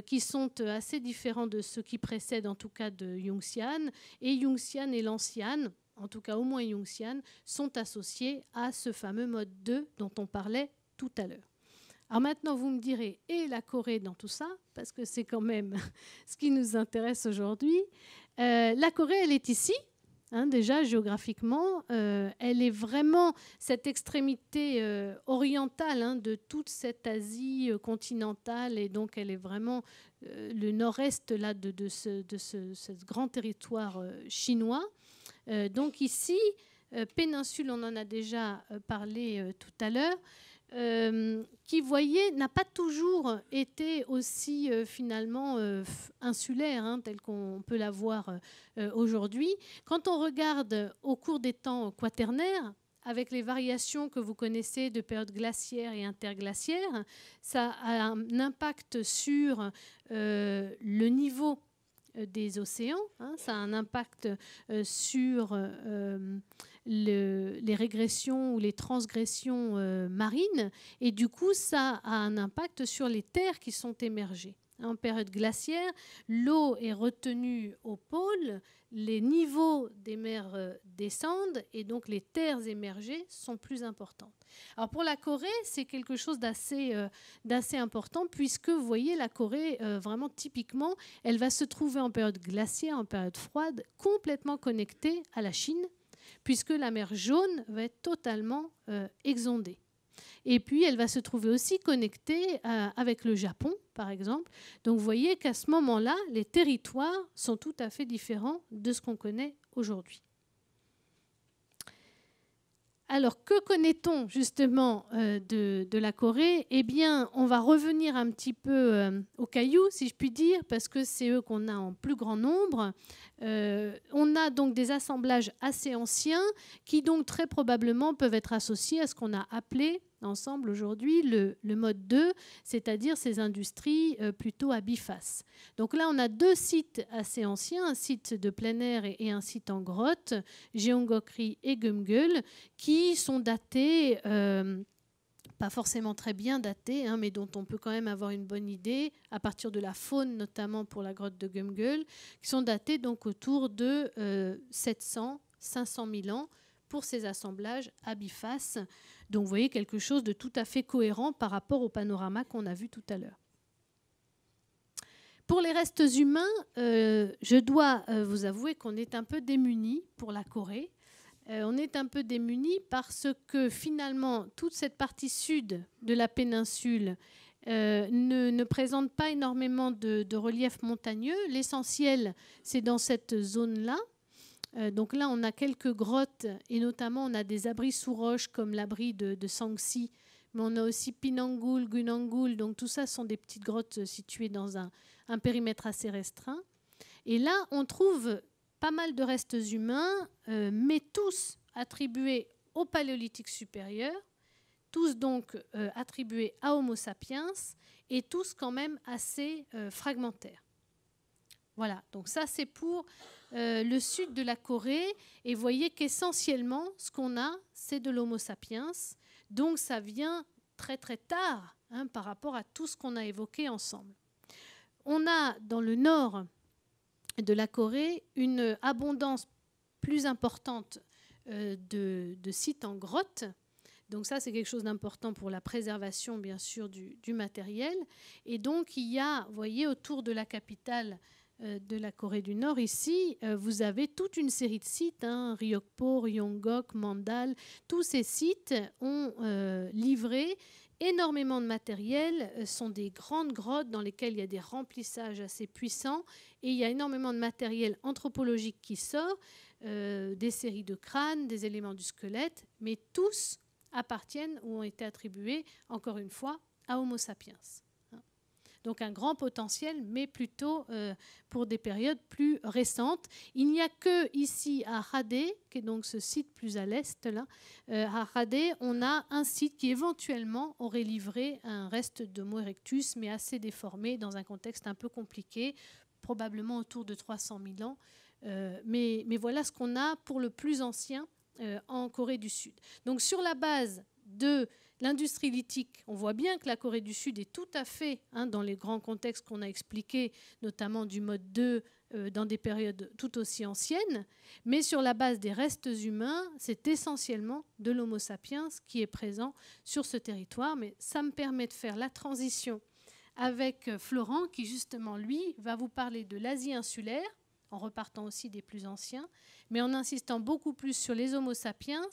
qui sont assez différents de ceux qui précèdent en tout cas de Jungsian. Et Jungsian et l'ancienne en tout cas au moins Jungsian, sont associés à ce fameux mode 2 dont on parlait tout à l'heure. Alors maintenant, vous me direz, et la Corée dans tout ça, parce que c'est quand même ce qui nous intéresse aujourd'hui. Euh, la Corée, elle est ici, hein, déjà géographiquement, euh, elle est vraiment cette extrémité euh, orientale hein, de toute cette Asie continentale, et donc elle est vraiment le nord-est là de, de ce, ce, grand territoire chinois. donc ici, péninsule, on en a déjà parlé tout à l'heure. Euh, qui, voyez, n'a pas toujours été aussi euh, finalement euh, insulaire, hein, tel qu'on peut la voir aujourd'hui. Quand on regarde au cours des temps quaternaires, avec les variations que vous connaissez de périodes glaciaires et interglaciaires, ça a un impact sur le niveau des océans, hein. ça a un impact sur le, les régressions ou les transgressions euh, marines. Et du coup, ça a un impact sur les terres qui sont émergées. En période glaciaire, l'eau est retenue au pôle, les niveaux des mers euh, descendent et donc les terres émergées sont plus importantes. Alors pour la Corée, c'est quelque chose d'assez euh, d'assez important puisque vous voyez la Corée vraiment typiquement, elle va se trouver en période glaciaire, en période froide, complètement connectée à la Chine puisque la mer Jaune va être totalement euh, exondée. Et puis, elle va se trouver aussi connectée euh, avec le Japon, par exemple. Donc, vous voyez qu'à ce moment-là, les territoires sont tout à fait différents de ce qu'on connaît aujourd'hui. Alors, que connaît-on justement euh, de, la Corée Eh bien, on va revenir un petit peu aux cailloux, si je puis dire, parce que c'est eux qu'on a en plus grand nombre. Euh, on a donc des assemblages assez anciens qui donc très probablement peuvent être associés à ce qu'on a appelé ensemble aujourd'hui le, mode 2, c'est-à-dire ces industries euh, plutôt à biface. Donc là, on a deux sites assez anciens, un site de plein air et, un site en grotte, Jeongokri et Gumgul, qui sont datés... Euh, pas forcément très bien datés, hein, mais dont on peut quand même avoir une bonne idée, à partir de la faune notamment pour la grotte de Gumgul, qui sont datées donc autour de 700, 500 000 ans pour ces assemblages à biface. Donc vous voyez quelque chose de tout à fait cohérent par rapport au panorama qu'on a vu tout à l'heure. Pour les restes humains, euh, je dois euh, vous avouer qu'on est un peu démunis pour la Corée. Euh, on est un peu démuni parce que finalement, toute cette partie sud de la péninsule euh, ne, présente pas énormément de, de relief montagneux. L'essentiel, c'est dans cette zone-là. Euh, donc là, on a quelques grottes et notamment on a des abris sous roche comme l'abri de, de Sangsi, mais on a aussi Pinangul, Gunangul. Donc tout ça sont des petites grottes situées dans un, un périmètre assez restreint. Et là, on trouve pas mal de restes humains, euh, mais tous attribués au Paléolithique supérieur, tous donc euh, attribués à Homo sapiens, et tous quand même assez euh, fragmentaires. Voilà, donc ça c'est pour le sud de la Corée, et vous voyez qu'essentiellement ce qu'on a, c'est de l'Homo sapiens, donc ça vient très très tard hein, par rapport à tout ce qu'on a évoqué ensemble. On a dans le nord de la Corée une abondance plus importante euh, de, sites en grotte. Donc ça, c'est quelque chose d'important pour la préservation, bien sûr, du, matériel. Et donc, il y a, vous voyez, autour de la capitale euh, de la Corée du Nord. Ici, euh, vous avez toute une série de sites, hein, Ryokpo, Ryongok, Mandal. Tous ces sites ont livré énormément de matériel, euh, sont des grandes grottes dans lesquelles il y a des remplissages assez puissants et il y a énormément de matériel anthropologique qui sort, euh, des séries de crânes, des éléments du squelette, mais tous appartiennent ou ont été attribués, encore une fois, à Homo sapiens donc un grand potentiel, mais plutôt euh, pour des périodes plus récentes. Il n'y a que ici à Hadé, qui est donc ce site plus à l'est, là, euh, à on a un site qui éventuellement aurait livré un reste de Mo erectus, mais assez déformé dans un contexte un peu compliqué, probablement autour de 300 000 ans. Euh, mais, voilà ce qu'on a pour le plus ancien en Corée du Sud. Donc sur la base de L'industrie lithique, on voit bien que la Corée du Sud est tout à fait, hein, dans les grands contextes qu'on a expliqués, notamment du mode 2, euh, dans des périodes tout aussi anciennes, mais sur la base des restes humains, c'est essentiellement de l'Homo sapiens qui est présent sur ce territoire. Mais ça me permet de faire la transition avec euh, Florent, qui justement, lui, va vous parler de l'Asie insulaire en repartant aussi des plus anciens, mais en insistant beaucoup plus sur les Homo sapiens,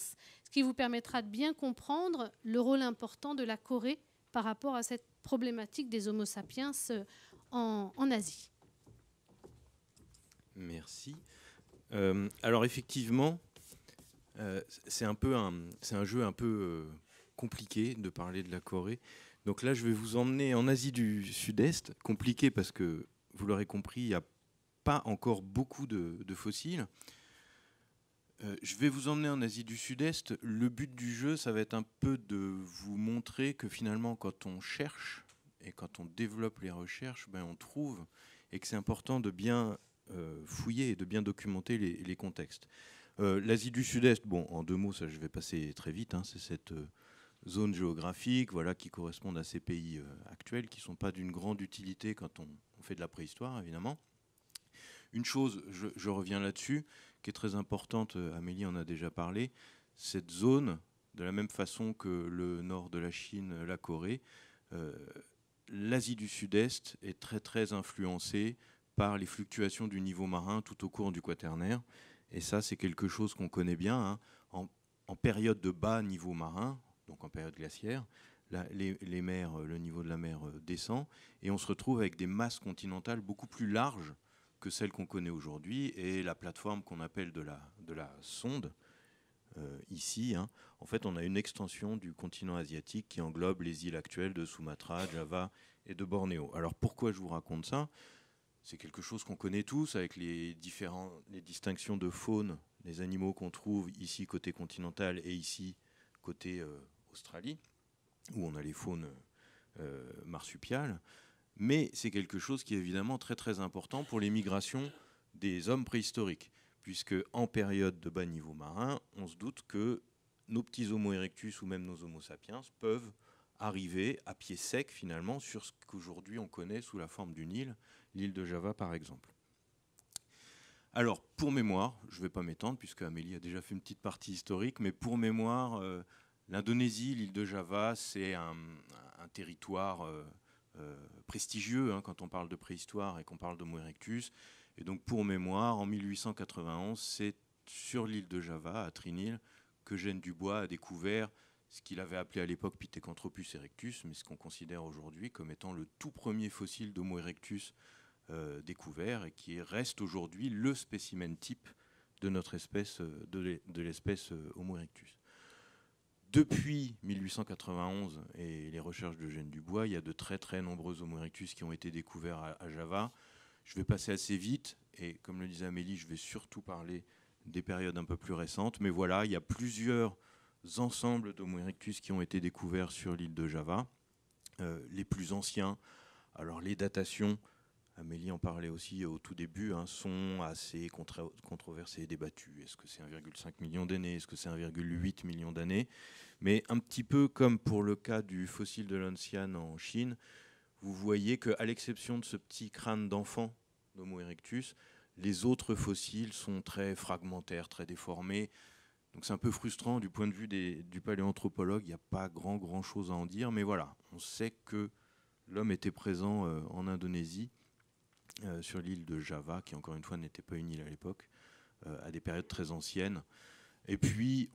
ce qui vous permettra de bien comprendre le rôle important de la Corée par rapport à cette problématique des Homo sapiens euh, en, Asie. Merci. Euh, alors effectivement, euh, c'est un, peu un, un jeu un peu compliqué de parler de la Corée. Donc là, je vais vous emmener en Asie du Sud-Est, compliqué parce que vous l'aurez compris, il y a pas encore beaucoup de, fossiles. Euh, je vais vous emmener en Asie du Sud-Est. Le but du jeu, ça va être un peu de vous montrer que finalement, quand on cherche et quand on développe les recherches, ben, on trouve et que c'est important de bien euh, fouiller et de bien documenter les, contextes. Euh, L'Asie du Sud-Est, bon, en deux mots, ça je vais passer très vite, hein, c'est cette zone géographique voilà, qui correspond à ces pays actuels qui ne sont pas d'une grande utilité quand on fait de la préhistoire, évidemment. Une chose, je, reviens là-dessus, qui est très importante, euh, Amélie en a déjà parlé, cette zone, de la même façon que le nord de la Chine, la Corée, euh, l'Asie du Sud-Est est très très influencée par les fluctuations du niveau marin tout au cours du quaternaire. Et ça, c'est quelque chose qu'on connaît bien. Hein. En, période de bas niveau marin, donc en période glaciaire, mers, le niveau de la mer euh, descend et on se retrouve avec des masses continentales beaucoup plus larges que celle qu'on connaît aujourd'hui et la plateforme qu'on appelle de la, de la sonde, euh, ici, hein. en fait, on a une extension du continent asiatique qui englobe les îles actuelles de Sumatra, Java et de Bornéo. Alors pourquoi je vous raconte ça C'est quelque chose qu'on connaît tous avec les, différents, les distinctions de faune, les animaux qu'on trouve ici côté continental et ici côté euh, Australie, où on a les faunes euh, marsupiales mais c'est quelque chose qui est évidemment très très important pour les migrations des hommes préhistoriques, puisque en période de bas niveau marin, on se doute que nos petits Homo erectus ou même nos Homo sapiens peuvent arriver à pied sec finalement sur ce qu'aujourd'hui on connaît sous la forme d'une île, l'île de Java par exemple. Alors pour mémoire, je ne vais pas m'étendre puisque Amélie a déjà fait une petite partie historique, mais pour mémoire, euh, l'Indonésie, l'île de Java, c'est un, territoire euh, euh, prestigieux hein, quand on parle de préhistoire et qu'on parle d'Homo erectus. Et donc, pour mémoire, en 1891, c'est sur l'île de Java, à Trinil, que Gênes Dubois a découvert ce qu'il avait appelé à l'époque Pithecanthropus erectus, mais ce qu'on considère aujourd'hui comme étant le tout premier fossile d'Homo erectus euh, découvert et qui reste aujourd'hui le spécimen type de notre espèce, euh, de l'espèce Homo erectus depuis 1891 et les recherches de d'Eugène Dubois, il y a de très très nombreux Homo erectus qui ont été découverts à, Java. Je vais passer assez vite et comme le disait Amélie, je vais surtout parler des périodes un peu plus récentes. Mais voilà, il y a plusieurs ensembles d'Homo erectus qui ont été découverts sur l'île de Java. Euh, les plus anciens, alors les datations, Amélie en parlait aussi au tout début, hein, sont assez controversées et débattues. Est-ce que c'est 1,5 million d'années Est-ce que c'est 1,8 million d'années mais un petit peu comme pour le cas du fossile de l'Ancian en Chine, vous voyez qu'à l'exception de ce petit crâne d'enfant d'Homo erectus, les autres fossiles sont très fragmentaires, très déformés. Donc c'est un peu frustrant du point de vue du paléanthropologue, il n'y a pas grand, grand chose à en dire, mais voilà, on sait que l'homme était présent euh, en Indonésie, euh, sur l'île de Java, qui encore une fois n'était pas une île à l'époque, euh, à des périodes très anciennes. Et puis,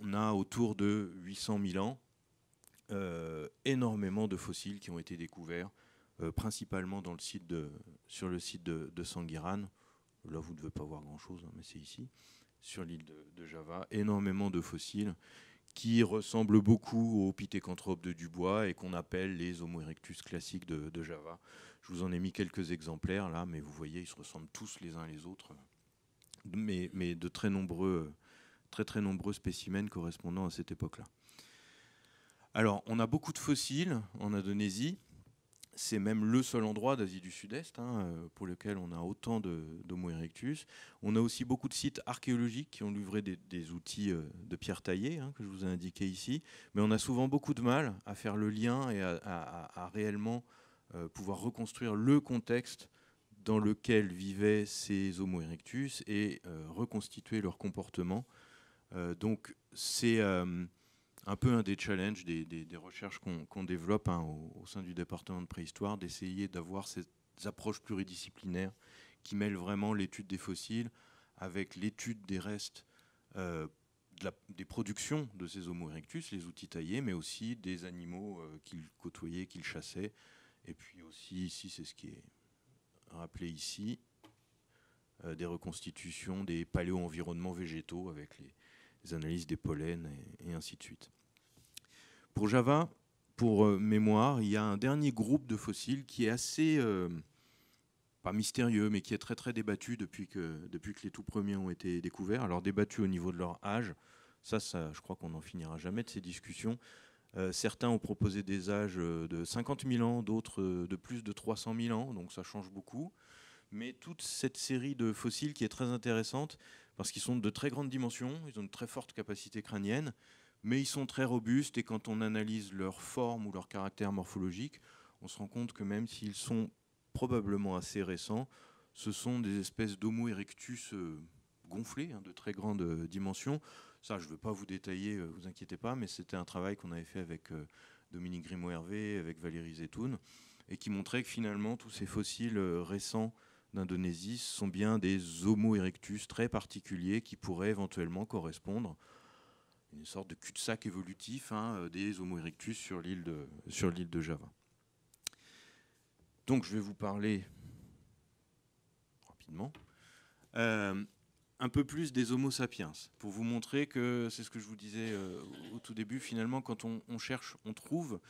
on a autour de 800 000 ans euh, énormément de fossiles qui ont été découverts, euh, principalement sur le site de, de Sangiran. Là, vous ne devez pas voir grand-chose, hein, mais c'est ici, sur l'île de, Java. Énormément de fossiles qui ressemblent beaucoup aux pithécanthropes de Dubois et qu'on appelle les Homo erectus classiques de, Java. Je vous en ai mis quelques exemplaires là, mais vous voyez, ils se ressemblent tous les uns les autres. mais de très nombreux très très nombreux spécimens correspondant à cette époque-là. Alors, on a beaucoup de fossiles en Indonésie. C'est même le seul endroit d'Asie du Sud-Est hein, euh, pour lequel on a autant d'Homo erectus. On a aussi beaucoup de sites archéologiques qui ont livré des, outils euh, de pierre taillée, hein, que je vous ai indiqué ici. Mais on a souvent beaucoup de mal à faire le lien et à, réellement euh, pouvoir reconstruire le contexte dans lequel vivaient ces Homo erectus et reconstituer leur comportement euh, donc c'est euh, un peu un des challenges des, recherches qu'on développe hein, au, sein du département de préhistoire, d'essayer d'avoir ces approches pluridisciplinaires qui mêlent vraiment l'étude des fossiles avec l'étude des restes euh, des productions de ces Homo erectus, les outils taillés, mais aussi des animaux qu'ils côtoyaient, qu'ils chassaient. Et puis aussi, ici, c'est ce qui est rappelé ici, des reconstitutions des paléo-environnements végétaux avec les, les analyses des pollens et, ainsi de suite. Pour Java, pour euh, mémoire, il y a un dernier groupe de fossiles qui est assez, euh, pas mystérieux, mais qui est très très débattu depuis que, depuis que les tout premiers ont été découverts. Alors débattu au niveau de leur âge, ça, ça je crois qu'on n'en finira jamais de ces discussions. Euh, certains ont proposé des âges de 50 000 ans, d'autres de plus de 300 000 ans, donc ça change beaucoup. Mais toute cette série de fossiles qui est très intéressante parce qu'ils sont de très grandes dimensions, ils ont une très forte capacité crânienne, mais ils sont très robustes et quand on analyse leur forme ou leur caractère morphologique, on se rend compte que même s'ils sont probablement assez récents, ce sont des espèces d'Homo erectus euh, gonflés, hein, de très grandes euh, dimensions. Ça, je ne veux pas vous détailler, euh, vous inquiétez pas, mais c'était un travail qu'on avait fait avec Dominique Grimaud-Hervé, avec Valérie Zetoun, et qui montrait que finalement, tous ces fossiles récents d'Indonésie, sont bien des Homo erectus très particuliers qui pourraient éventuellement correspondre à une sorte de cul-de-sac évolutif hein, euh, des Homo erectus sur l'île de, de Java. Donc je vais vous parler rapidement euh, un peu plus des Homo sapiens, pour vous montrer que c'est ce que je vous disais euh, au tout début, finalement, quand on, on cherche, on trouve.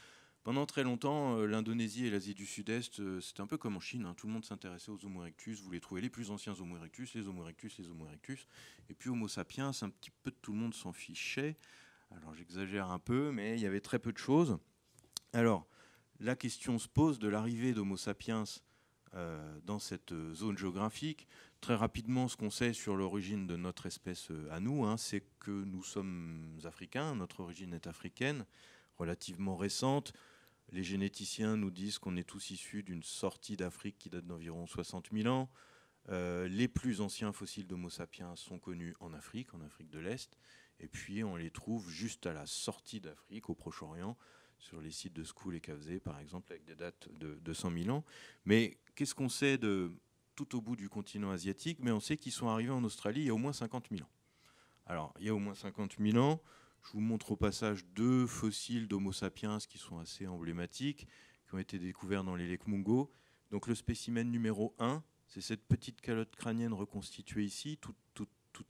Pendant très longtemps, euh, l'Indonésie et l'Asie du Sud-Est, euh, c'était un peu comme en Chine. Hein. Tout le monde s'intéressait aux Homo erectus, voulait trouver les plus anciens Homo erectus, les Homo erectus, les Homo erectus. Et puis Homo sapiens, un petit peu de tout le monde s'en fichait. Alors j'exagère un peu, mais il y avait très peu de choses. Alors, la question se pose de l'arrivée d'Homo sapiens euh, dans cette zone géographique. Très rapidement, ce qu'on sait sur l'origine de notre espèce à nous, hein, c'est que nous sommes africains, notre origine est africaine, relativement récente. Les généticiens nous disent qu'on est tous issus d'une sortie d'Afrique qui date d'environ 60 000 ans. Euh, les plus anciens fossiles d'Homo sapiens sont connus en Afrique, en Afrique de l'Est, et puis on les trouve juste à la sortie d'Afrique, au Proche-Orient, sur les sites de School et Qafzeh, par exemple, avec des dates de, 200 000 ans. Mais qu'est-ce qu'on sait de tout au bout du continent asiatique Mais on sait qu'ils sont arrivés en Australie il y a au moins 50 000 ans. Alors, il y a au moins 50 000 ans, je vous montre au passage deux fossiles d'Homo sapiens qui sont assez emblématiques, qui ont été découverts dans les lacs Mungo. Donc le spécimen numéro 1, c'est cette petite calotte crânienne reconstituée ici, toute,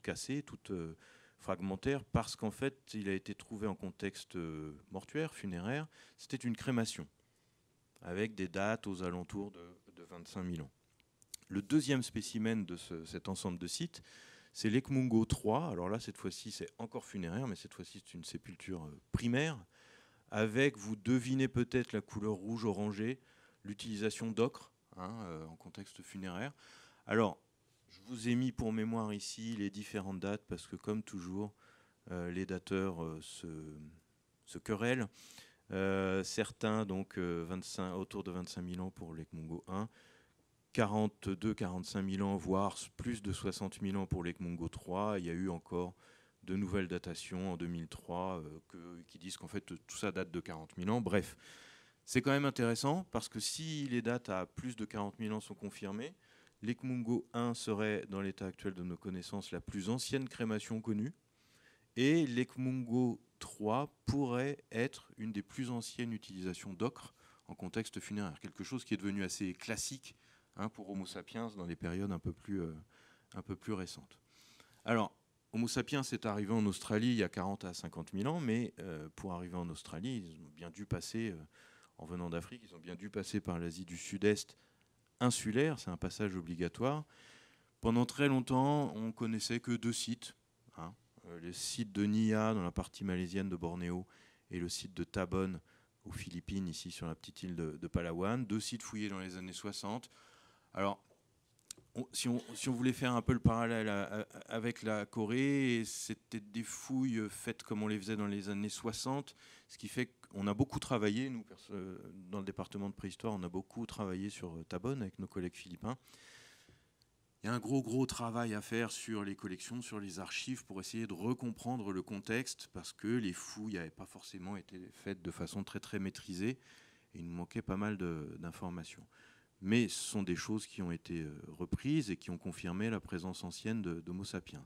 cassée, toute euh, fragmentaire, parce qu'en fait, il a été trouvé en contexte euh, mortuaire, funéraire. C'était une crémation, avec des dates aux alentours de, 25 000 ans. Le deuxième spécimen de cet ensemble de sites, c'est l'Ekmungo 3. Alors là, cette fois-ci, c'est encore funéraire, mais cette fois-ci, c'est une sépulture euh, primaire. Avec, vous devinez peut-être la couleur rouge-orangée, l'utilisation d'ocre hein, euh, en contexte funéraire. Alors, je vous ai mis pour mémoire ici les différentes dates, parce que comme toujours, euh, les dateurs se, querellent. certains, donc autour de 25 000 ans pour l'Ekmungo 1. 42, 45 000 ans, voire plus de 60 000 ans pour l'Ekmungo 3. Il y a eu encore de nouvelles datations en 2003 euh, qui disent qu'en fait tout ça date de 40 000 ans. Bref, c'est quand même intéressant parce que si les dates à plus de 40 000 ans sont confirmées, l'Ekmungo 1 serait, dans l'état actuel de nos connaissances, la plus ancienne crémation connue et l'Ekmungo 3 pourrait être une des plus anciennes utilisations d'ocre en contexte funéraire, quelque chose qui est devenu assez classique Hein, pour Homo sapiens dans des périodes euh, un peu plus, récentes. Alors, Homo sapiens est arrivé en Australie il y a 40 à 50 000 ans, mais euh, pour arriver en Australie, ils ont bien dû passer, euh, en venant d'Afrique, ils ont bien dû passer par l'Asie du Sud-Est insulaire, c'est un passage obligatoire. Pendant très longtemps, on ne connaissait que deux sites, hein, le site de Nia dans la partie malaisienne de Bornéo et le site de Tabon aux Philippines, ici sur la petite île de Palawan, deux sites fouillés dans les années 60. Alors, si, on, voulait faire un peu le parallèle euh, euh, avec la Corée, c'était des fouilles faites comme on les faisait dans les années 60, ce qui fait qu'on a beaucoup travaillé, nous, euh, dans le département de préhistoire, on a beaucoup travaillé sur Tabonne avec nos collègues philippins. Il y a un gros, gros travail à faire sur les collections, sur les archives, pour essayer de recomprendre le contexte, parce que les fouilles n'avaient pas forcément été faites de façon très, très maîtrisée, et il nous manquait pas mal d'informations mais ce sont des choses qui ont été euh, reprises et qui ont confirmé la présence ancienne d'Homo sapiens.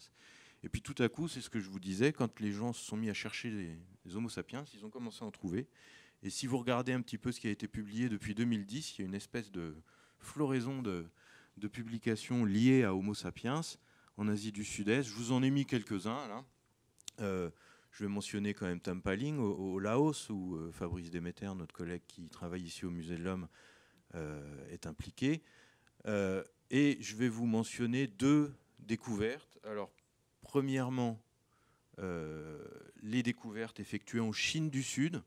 Et puis tout à coup, c'est ce que je vous disais, quand les gens se sont mis à chercher les, Homo sapiens, ils ont commencé à en trouver. Et si vous regardez un petit peu ce qui a été publié depuis 2010, il y a une espèce de floraison de, publications liées à Homo sapiens en Asie du Sud-Est. Je vous en ai mis quelques-uns euh, je vais mentionner quand même Tampaling au, au Laos, où euh, Fabrice Demeter, notre collègue qui travaille ici au Musée de l'Homme, euh, est impliqué. Euh, et je vais vous mentionner deux découvertes. Alors, premièrement, euh, les découvertes effectuées en Chine du Sud.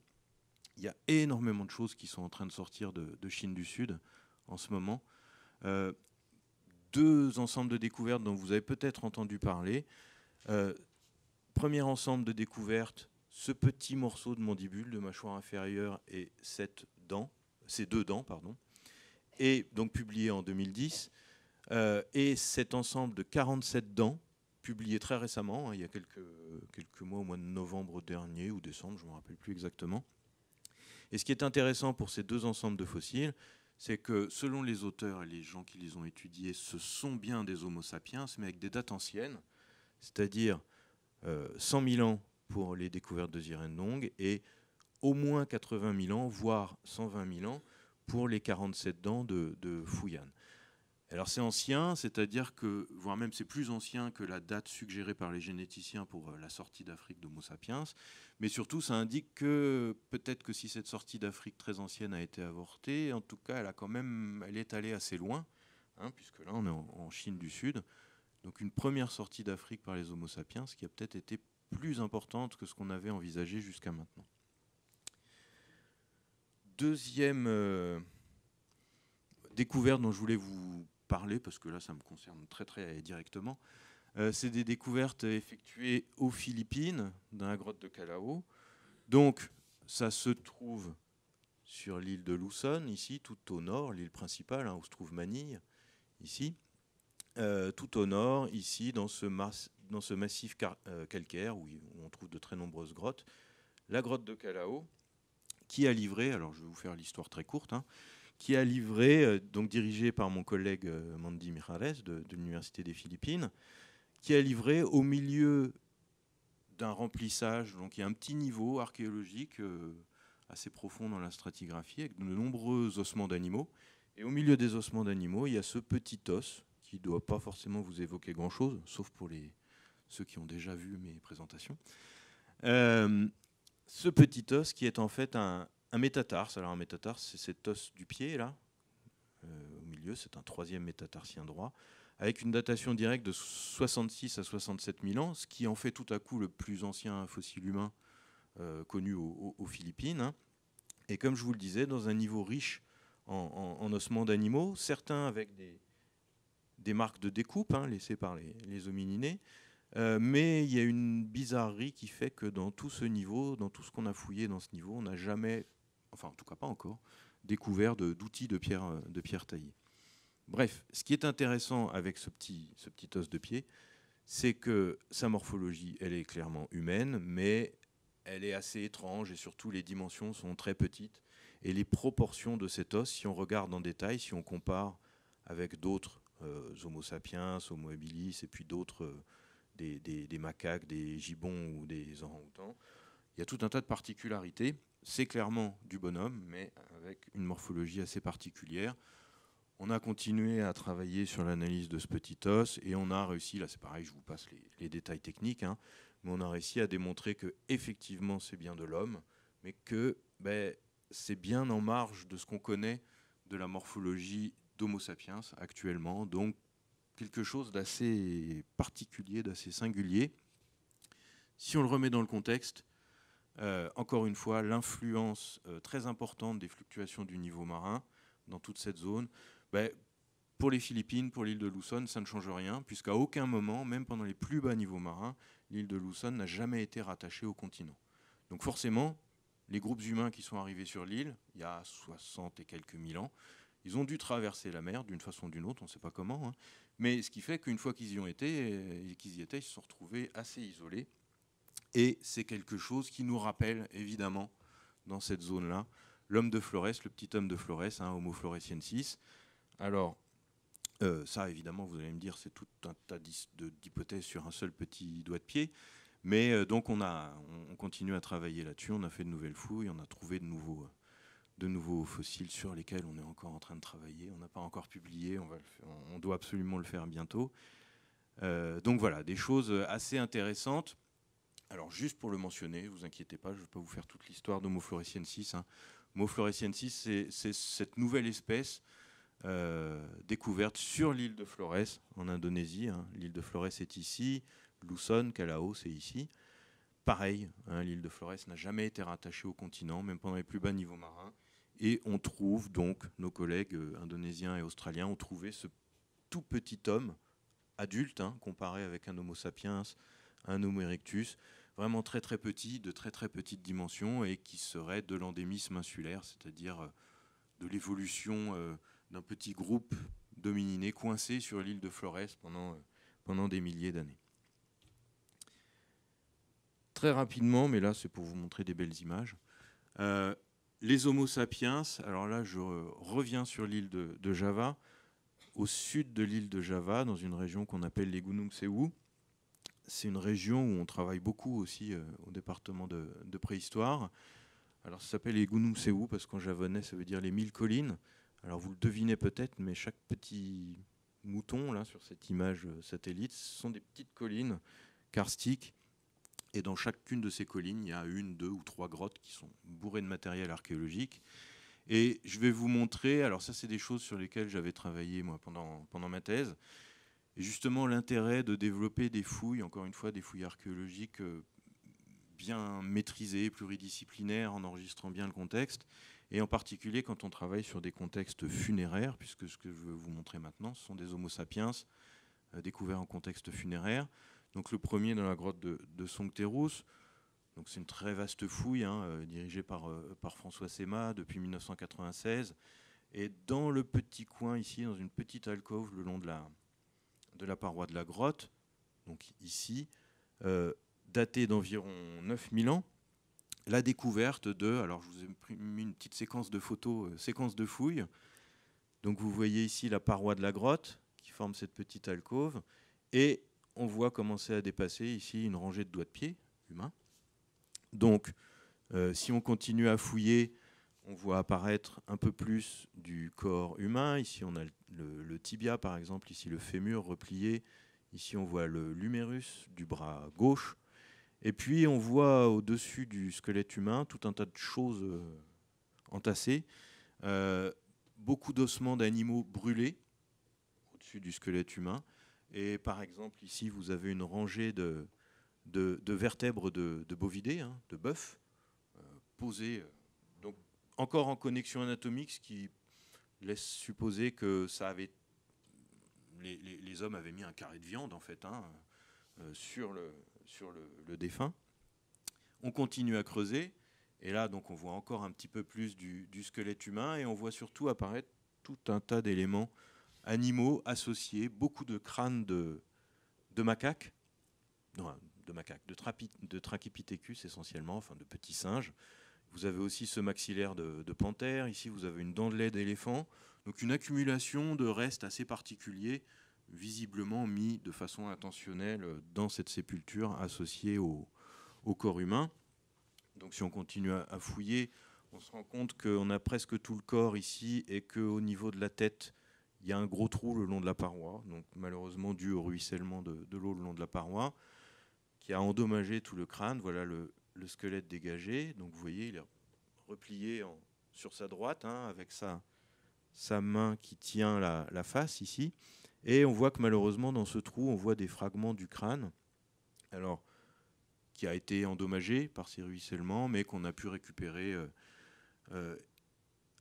Il y a énormément de choses qui sont en train de sortir de, Chine du Sud en ce moment. deux ensembles de découvertes dont vous avez peut-être entendu parler. premier ensemble de découvertes, ce petit morceau de mandibule, de mâchoire inférieure et cette dent, ces deux dents, pardon et donc publié en 2010. Euh, et cet ensemble de 47 dents, publié très récemment, hein, il y a quelques, quelques mois, au mois de novembre dernier ou décembre, je ne me rappelle plus exactement. Et ce qui est intéressant pour ces deux ensembles de fossiles, c'est que selon les auteurs et les gens qui les ont étudiés, ce sont bien des Homo sapiens, mais avec des dates anciennes, c'est-à-dire 100 euh, 000 ans pour les découvertes de Zirendong et au moins 80 000 ans, voire 120 000 ans pour les 47 dents de, de Alors c'est ancien, c'est-à-dire que, voire même c'est plus ancien que la date suggérée par les généticiens pour euh, la sortie d'Afrique d'Homo sapiens, mais surtout ça indique que peut-être que si cette sortie d'Afrique très ancienne a été avortée, en tout cas elle, a quand même, elle est allée assez loin, hein, puisque là on est en, en, Chine du Sud, donc une première sortie d'Afrique par les Homo sapiens qui a peut-être été plus importante que ce qu'on avait envisagé jusqu'à maintenant deuxième euh, découverte dont je voulais vous parler, parce que là, ça me concerne très, très directement, euh, c'est des découvertes effectuées aux Philippines, dans la grotte de Calao. Donc, ça se trouve sur l'île de Luzon, ici, tout au nord, l'île principale, hein, où se trouve Manille, ici. Euh, tout au nord, ici, dans ce, dans ce massif calcaire, où on trouve de très nombreuses grottes, la grotte de Calao, qui a livré, alors je vais vous faire l'histoire très courte, hein, qui a livré, euh, donc dirigé par mon collègue euh, Mandy Mirales de, l'Université des Philippines, qui a livré au milieu d'un remplissage, donc il y a un petit niveau archéologique euh, assez profond dans la stratigraphie, avec de nombreux ossements d'animaux. Et au milieu des ossements d'animaux, il y a ce petit os qui ne doit pas forcément vous évoquer grand-chose, sauf pour les, ceux qui ont déjà vu mes présentations ce petit os qui est en fait un, un métatarse. Alors un métatarse, c'est cet os du pied là, euh, au milieu, c'est un troisième métatarsien droit, avec une datation directe de 66 à 67 000 ans, ce qui en fait tout à coup le plus ancien fossile humain euh, connu aux, Philippines. Hein. Et comme je vous le disais, dans un niveau riche en, ossements d'animaux, certains avec des, des marques de découpe hein, laissées par les, les homininés, euh, mais il y a une bizarrerie qui fait que dans tout ce niveau, dans tout ce qu'on a fouillé dans ce niveau, on n'a jamais, enfin en tout cas pas encore, découvert d'outils de, pierre, euh, de pierre taillée. Bref, ce qui est intéressant avec ce petit, ce petit os de pied, c'est que sa morphologie, elle est clairement humaine, mais elle est assez étrange et surtout les dimensions sont très petites. Et les proportions de cet os, si on regarde en détail, si on compare avec d'autres euh, Homo sapiens, Homo habilis et puis d'autres des, macaques, des gibbons ou des orang-outans. Il y a tout un tas de particularités. C'est clairement du bonhomme, mais avec une morphologie assez particulière. On a continué à travailler sur l'analyse de ce petit os et on a réussi, là c'est pareil, je vous passe les, détails techniques, hein, mais on a réussi à démontrer que effectivement c'est bien de l'homme, mais que ben, c'est bien en marge de ce qu'on connaît de la morphologie d'Homo sapiens actuellement, donc quelque chose d'assez particulier, d'assez singulier. Si on le remet dans le contexte, euh, encore une fois, l'influence euh, très importante des fluctuations du niveau marin dans toute cette zone, ben, pour les Philippines, pour l'île de Luzon, ça ne change rien, puisqu'à aucun moment, même pendant les plus bas niveaux marins, l'île de Luzon n'a jamais été rattachée au continent. Donc forcément, les groupes humains qui sont arrivés sur l'île, il y a 60 et quelques mille ans, ils ont dû traverser la mer d'une façon ou d'une autre, on ne sait pas comment, hein, mais ce qui fait qu'une fois qu'ils y ont été, euh, et qu'ils y étaient, ils se sont retrouvés assez isolés. Et c'est quelque chose qui nous rappelle, évidemment, dans cette zone-là, l'homme de Flores, le petit homme de Flores, hein, Homo floresiensis. Alors, euh, ça, évidemment, vous allez me dire, c'est tout un tas d'hypothèses sur un seul petit doigt de pied. Mais euh, donc, on, a, on continue à travailler là-dessus. On a fait de nouvelles fouilles, on a trouvé de nouveaux, de nouveaux fossiles sur lesquels on est encore en train de travailler. On n'a pas encore publié, on, doit absolument le faire bientôt. Euh, donc voilà, des choses assez intéressantes. Alors juste pour le mentionner, vous inquiétez pas, je ne vais pas vous faire toute l'histoire de floresiensis. Hein. c'est cette nouvelle espèce euh, découverte sur l'île de Flores, en Indonésie. Hein. L'île de Flores est ici, Luson, Calao, c'est ici. Pareil, hein, l'île de Flores n'a jamais été rattachée au continent, même pendant les plus bas niveaux marins. Et on trouve donc, nos collègues euh, indonésiens et australiens ont trouvé ce tout petit homme, adulte, hein, comparé avec un Homo sapiens, un Homo erectus, vraiment très très petit, de très très petite dimension, et qui serait de l'endémisme insulaire, c'est-à-dire euh, de l'évolution euh, d'un petit groupe domininé coincé sur l'île de Flores pendant, pendant des milliers d'années. Très rapidement, mais là c'est pour vous montrer des belles images, les Homo sapiens, alors là je reviens sur l'île de, Java, au sud de l'île de Java, dans une région qu'on appelle les Gunung Sewu. C'est une région où on travaille beaucoup aussi euh, au département de, préhistoire. Alors ça s'appelle les Gunung Sewu parce qu'en javanais ça veut dire les mille collines. Alors vous le devinez peut-être, mais chaque petit mouton là sur cette image euh, satellite, ce sont des petites collines karstiques et dans chacune de ces collines, il y a une, deux ou trois grottes qui sont bourrées de matériel archéologique. Et je vais vous montrer, alors ça c'est des choses sur lesquelles j'avais travaillé pendant, ma thèse, justement l'intérêt de développer des fouilles, encore une fois des fouilles archéologiques euh, bien maîtrisées, pluridisciplinaires, en enregistrant bien le contexte, et en particulier quand on travaille sur des contextes funéraires, puisque ce que je veux vous montrer maintenant, ce sont des Homo sapiens euh, découverts en contexte funéraire. Donc le premier dans la grotte de, de Donc c'est une très vaste fouille hein, euh, dirigée par, euh, par François Sema depuis 1996. Et dans le petit coin ici, dans une petite alcôve le long de la, de la paroi de la grotte, donc ici, euh, datée d'environ 9000 ans, la découverte de, alors je vous ai mis une petite séquence de photos, séquence de fouilles. Donc vous voyez ici la paroi de la grotte qui forme cette petite alcôve et on voit commencer à dépasser ici une rangée de doigts de pied humains. Donc, euh, si on continue à fouiller, on voit apparaître un peu plus du corps humain. Ici, on a le, tibia, par exemple, ici le fémur replié. Ici, on voit le l'humérus du bras gauche. Et puis, on voit au-dessus du squelette humain tout un tas de choses euh, entassées. Euh, beaucoup d'ossements d'animaux brûlés au-dessus du squelette humain. Et par exemple, ici, vous avez une rangée de, vertèbres de, bovidés, de hein, bœufs, posés euh, posées, euh, encore en connexion anatomique, ce qui laisse supposer que ça avait, les, hommes avaient mis un carré de viande, en fait, hein, euh, sur, le, sur le, défunt. On continue à creuser, et là, donc, on voit encore un petit peu plus du squelette humain, et on voit surtout apparaître tout un tas d'éléments animaux associés, beaucoup de crânes de, macaques, de macaques, de, trapi, de essentiellement, enfin de petits singes. Vous avez aussi ce maxillaire de, panthère, ici vous avez une dent de lait d'éléphant, donc une accumulation de restes assez particuliers, visiblement mis de façon intentionnelle dans cette sépulture associée au, corps humain. Donc si on continue à, à fouiller, on se rend compte qu'on a presque tout le corps ici et qu'au niveau de la tête, il y a un gros trou le long de la paroi, donc malheureusement dû au ruissellement de, l'eau le long de la paroi, qui a endommagé tout le crâne. Voilà le, squelette dégagé. Donc vous voyez, il est replié sur sa droite, hein, avec sa, main qui tient la, face ici. Et on voit que malheureusement, dans ce trou, on voit des fragments du crâne, alors, qui a été endommagé par ces ruissellements, mais qu'on a pu récupérer euh, euh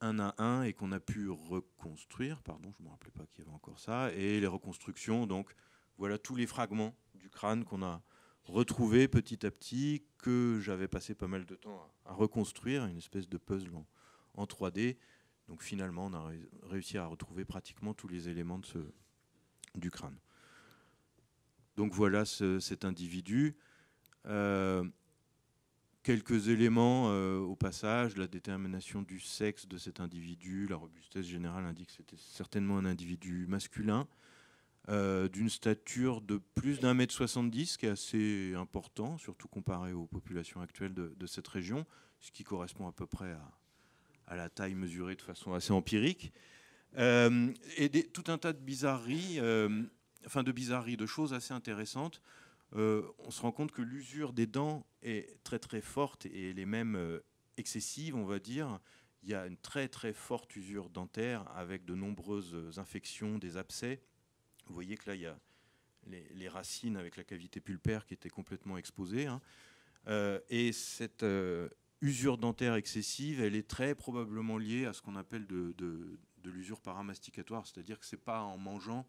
un à un et qu'on a pu reconstruire. Pardon, je ne me rappelais pas qu'il y avait encore ça. Et les reconstructions, donc voilà tous les fragments du crâne qu'on a retrouvés petit à petit, que j'avais passé pas mal de temps à, reconstruire, une espèce de puzzle en, 3D. Donc finalement, on a réussi à retrouver pratiquement tous les éléments de ce, du crâne. Donc voilà cet individu. Euh, Quelques éléments euh, au passage, la détermination du sexe de cet individu, la robustesse générale indique que c'était certainement un individu masculin, euh, d'une stature de plus d'un mètre 70, qui est assez important, surtout comparé aux populations actuelles de, cette région, ce qui correspond à peu près à, la taille mesurée de façon assez empirique. Euh, et des, tout un tas de bizarreries, enfin de bizarreries, de choses assez intéressantes. on se rend compte que l'usure des dents est très très forte et elle est même euh, excessive, on va dire. Il y a une très très forte usure dentaire avec de nombreuses euh, infections, des abcès. Vous voyez que là, il y a les, racines avec la cavité pulpaire qui étaient complètement exposées. Hein. Euh, et cette usure dentaire excessive, elle est très probablement liée à ce qu'on appelle de, l'usure paramasticatoire, c'est-à-dire que ce n'est pas en mangeant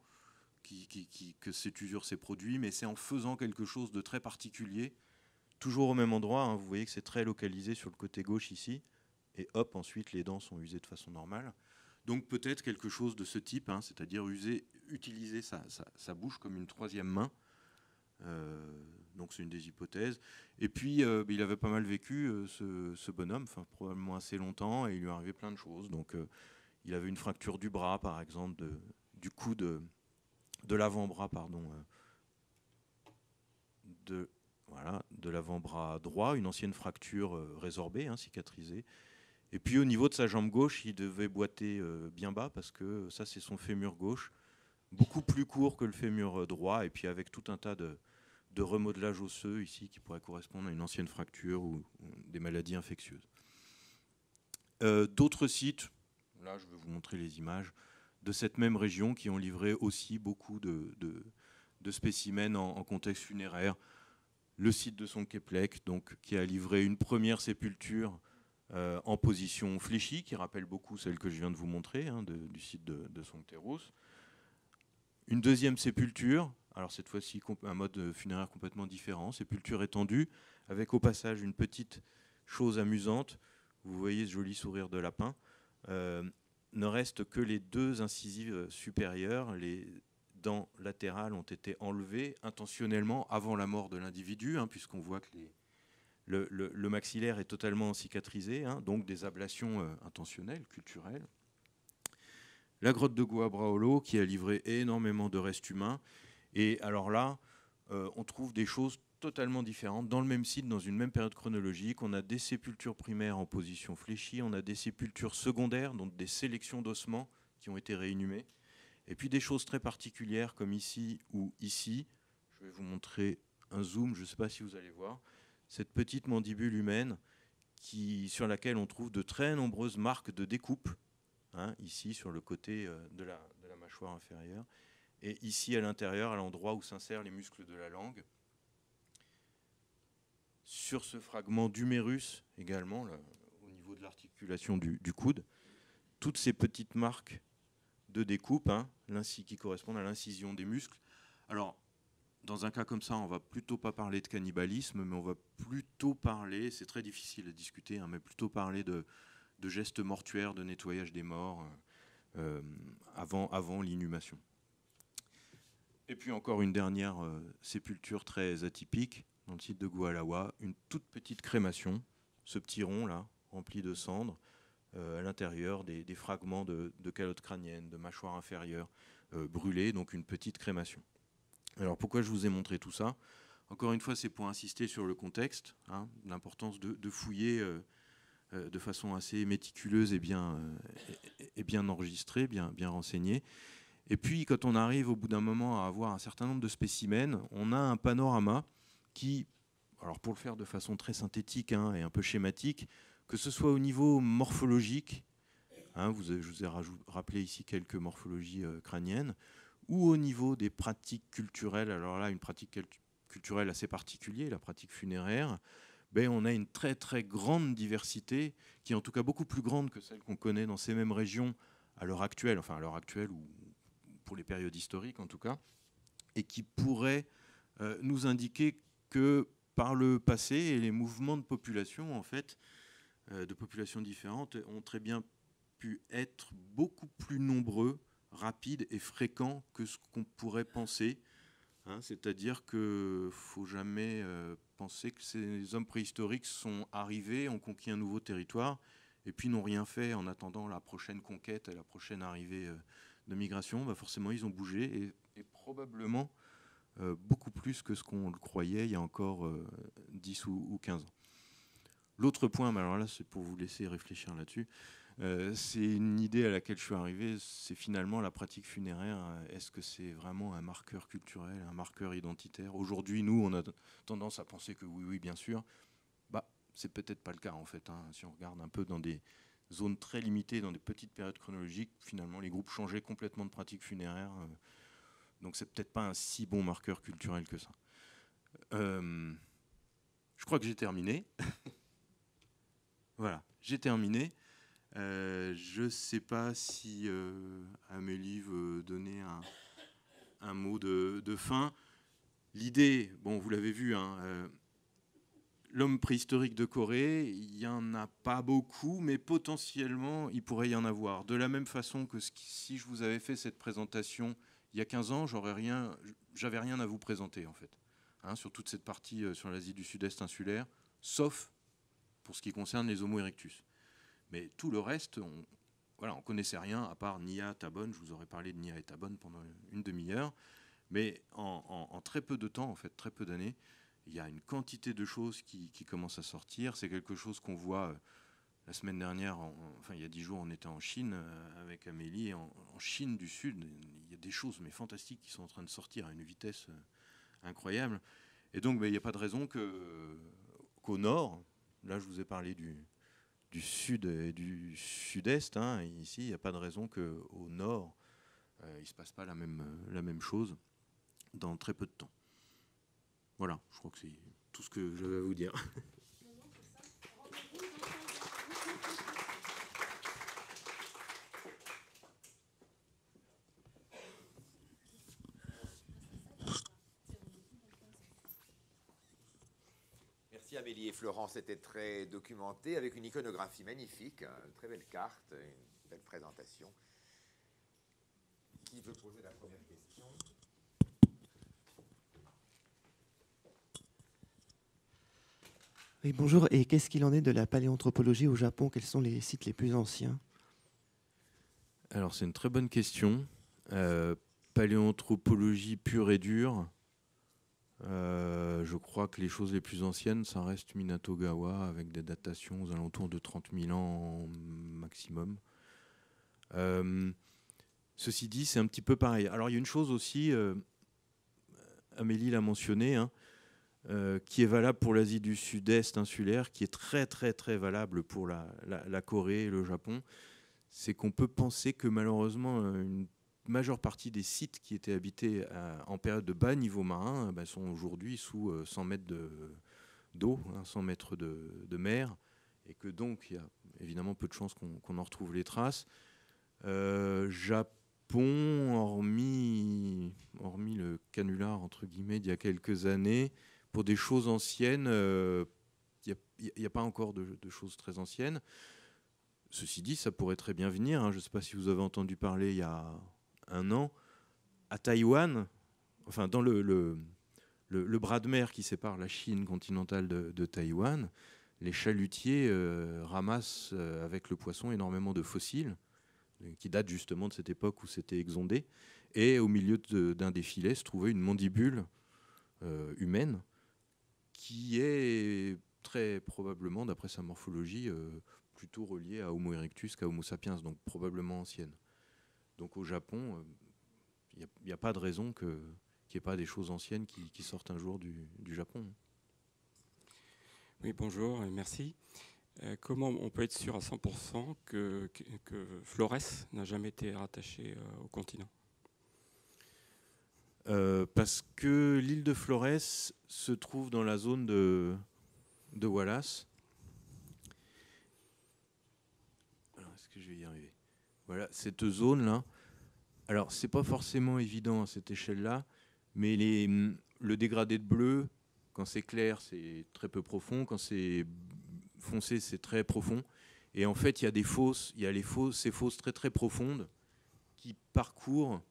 que cette usure s'est produite, mais c'est en faisant quelque chose de très particulier toujours au même endroit. Hein. vous voyez que c'est très localisé sur le côté gauche ici. Et hop, ensuite, les dents sont usées de façon normale. Donc peut-être quelque chose de ce type, hein, c'est-à-dire utiliser sa, bouche comme une troisième main. Euh, donc c'est une des hypothèses. Et puis, euh, bah, il avait pas mal vécu, euh, ce, bonhomme, probablement assez longtemps, et il lui arrivait plein de choses. Donc il avait une fracture du bras, par exemple, de, du coude, de l'avant-bras, pardon, de voilà, de l'avant-bras droit, une ancienne fracture euh, résorbée, hein, cicatrisée. Et puis au niveau de sa jambe gauche, il devait boiter euh, bien bas parce que ça, c'est son fémur gauche, beaucoup plus court que le fémur euh, droit, et puis avec tout un tas de, remodelage remodelages osseux ici qui pourrait correspondre à une ancienne fracture ou, des maladies infectieuses. D'autres sites, là je vais vous montrer les images, de cette même région qui ont livré aussi beaucoup de, spécimens en contexte funéraire le site de son donc, qui a livré une première sépulture euh, en position fléchie, qui rappelle beaucoup celle que je viens de vous montrer, hein, du site de, de Une deuxième sépulture, alors cette fois-ci un mode funéraire complètement différent, sépulture étendue, avec au passage une petite chose amusante, vous voyez ce joli sourire de lapin, euh, ne reste que les deux incisives supérieures, les dents latérales ont été enlevées intentionnellement avant la mort de l'individu, hein, puisqu'on voit que le, maxillaire est totalement cicatrisé, hein, donc des ablations euh, intentionnelles, culturelles. La grotte de Guabraolo, qui a livré énormément de restes humains. Et alors là, euh, on trouve des choses totalement différentes dans le même site, dans une même période chronologique. On a des sépultures primaires en position fléchie, on a des sépultures secondaires, donc des sélections d'ossements qui ont été réinhumées et puis des choses très particulières comme ici ou ici. Je vais vous montrer un zoom, je ne sais pas si vous allez voir. Cette petite mandibule humaine qui, sur laquelle on trouve de très nombreuses marques de découpe, hein, ici sur le côté euh, de la, mâchoire inférieure, et ici à l'intérieur, à l'endroit où s'insèrent les muscles de la langue. Sur ce fragment d'humérus également, au niveau de l'articulation du, coude, toutes ces petites marques de découpe, hein, qui correspondent à l'incision des muscles. Alors, dans un cas comme ça, on va plutôt pas parler de cannibalisme, mais on va plutôt parler, c'est très difficile à discuter, hein, mais plutôt parler de, gestes mortuaires, de nettoyage des morts euh, euh, avant, l'inhumation. Et puis encore une dernière euh, sépulture très atypique, dans le site de Gualawa, une toute petite crémation, ce petit rond là, rempli de cendres, euh, à l'intérieur des, fragments de, de calottes crâniennes, de mâchoire inférieure euh, brûlées, donc une petite crémation. Alors pourquoi je vous ai montré tout ça Encore une fois, c'est pour insister sur le contexte, hein, l'importance de, fouiller euh, de façon assez méticuleuse et bien, et bien enregistrée, bien, bien renseignée. Et puis quand on arrive au bout d'un moment à avoir un certain nombre de spécimens, on a un panorama qui, alors pour le faire de façon très synthétique hein, et un peu schématique, que ce soit au niveau morphologique, hein, je vous ai rappelé ici quelques morphologies euh, crâniennes, ou au niveau des pratiques culturelles, alors là, une pratique culturelle assez particulière, la pratique funéraire, ben, on a une très très grande diversité, qui est en tout cas beaucoup plus grande que celle qu'on connaît dans ces mêmes régions à l'heure actuelle, enfin à l'heure actuelle ou pour les périodes historiques en tout cas, et qui pourrait euh, nous indiquer que par le passé et les mouvements de population, en fait, euh, de populations différentes ont très bien pu être beaucoup plus nombreux, rapides et fréquents que ce qu'on pourrait penser. Hein. C'est-à-dire que faut jamais euh, penser que ces hommes préhistoriques sont arrivés, ont conquis un nouveau territoire et puis n'ont rien fait en attendant la prochaine conquête et la prochaine arrivée euh, de migration. Bah forcément, ils ont bougé et, probablement beaucoup plus que ce qu'on le croyait il y a encore 10 ou, ou 15 ans. L'autre point, mais alors là, c'est pour vous laisser réfléchir là-dessus. Euh, c'est une idée à laquelle je suis arrivé, c'est finalement la pratique funéraire. Est-ce que c'est vraiment un marqueur culturel, un marqueur identitaire Aujourd'hui, nous, on a tendance à penser que oui, oui, bien sûr. Bah, c'est peut-être pas le cas en fait. Hein. Si on regarde un peu dans des zones très limitées, dans des petites périodes chronologiques, finalement, les groupes changeaient complètement de pratique funéraire. Euh, donc, c'est peut-être pas un si bon marqueur culturel que ça. Euh, je crois que j'ai terminé. Voilà, j'ai terminé. Euh, je ne sais pas si euh, Amélie veut donner un, mot de, fin. L'idée, bon, vous l'avez vu, hein, euh, l'homme préhistorique de Corée, il n'y en a pas beaucoup, mais potentiellement, il pourrait y en avoir. De la même façon que si je vous avais fait cette présentation il y a 15 ans, j'aurais rien, j'avais rien à vous présenter, en fait, hein, sur toute cette partie sur l'Asie du Sud-Est insulaire, sauf pour ce qui concerne les Homo erectus. Mais tout le reste, on voilà, on connaissait rien à part Nia Tabon. Je vous aurais parlé de Nia et Tabon pendant une demi-heure. Mais en, très peu de temps, en fait, très peu d'années, il y a une quantité de choses qui, commencent à sortir. C'est quelque chose qu'on voit euh, la semaine dernière, enfin il y a dix jours, on était en Chine euh, avec Amélie, en, Chine du Sud. Il y a des choses, mais fantastiques, qui sont en train de sortir à une vitesse euh, incroyable. Et donc, ben, il n'y a pas de raison qu'au Nord, Là, je vous ai parlé du, sud et du sud-est. Hein. ici, il n'y a pas de raison qu'au nord, euh, il ne se passe pas la même, euh, la même chose dans très peu de temps. Voilà, je crois que c'est tout ce que je vais vous dire. Florence était très documentée, avec une iconographie magnifique, hein, une très belle carte, une belle présentation. Qui veut poser la première question Oui, bonjour, et qu'est-ce qu'il en est de la paléanthropologie au Japon Quels sont les sites les plus anciens Alors c'est une très bonne question. Euh, paléanthropologie pure et dure, euh, je crois que les choses les plus anciennes, ça reste Minatogawa avec des datations aux alentours de 30 000 ans maximum. Euh, ceci dit, c'est un petit peu pareil. Alors il y a une chose aussi, euh, Amélie l'a mentionné, hein, qui est valable pour l'Asie du Sud-Est insulaire, qui est très très très valable pour la, la Corée et le Japon, c'est qu'on peut penser que malheureusement une majeure partie des sites qui étaient habités euh, en période de bas niveau marin euh, bah, sont aujourd'hui sous 100 euh, mètres d'eau, hein, de, 100 mètres de, mer, et que donc il y a évidemment peu de chances qu'on en retrouve les traces. Japon, hormis, hormis le canular entre guillemets d'il y a quelques années, pour des choses anciennes, il n'y a, pas encore de, choses très anciennes. Ceci dit, ça pourrait très bien venir. Hein. Je ne sais pas si vous avez entendu parler il y a un an à Taïwan, enfin dans le, bras de mer qui sépare la Chine continentale de, Taïwan, les chalutiers euh, ramassent euh, avec le poisson énormément de fossiles euh, qui datent justement de cette époque où c'était exondé. Et au milieu d'un des filets se trouvait une mandibule humaine qui est très probablement, d'après sa morphologie, plutôt reliée à Homo erectus qu'à Homo sapiens, donc probablement ancienne. Donc au Japon, euh, il n'y a, pas de raison qu'il n'y ait pas des choses anciennes qui, sortent un jour du, Japon. Oui, bonjour, et merci. Euh, comment on peut être sûr à 100% que, Flores n'a jamais été rattaché euh, au continent Parce que l'île de Flores se trouve dans la zone de, de Wallace. est-ce que je vais y arriver voilà, cette zone-là, alors c'est pas forcément évident à cette échelle-là, mais le dégradé de bleu, quand c'est clair, c'est très peu profond, quand c'est foncé, c'est très profond. Et en fait, il y a des fosses, il y a les fosses, ces fosses très très profondes qui parcourent.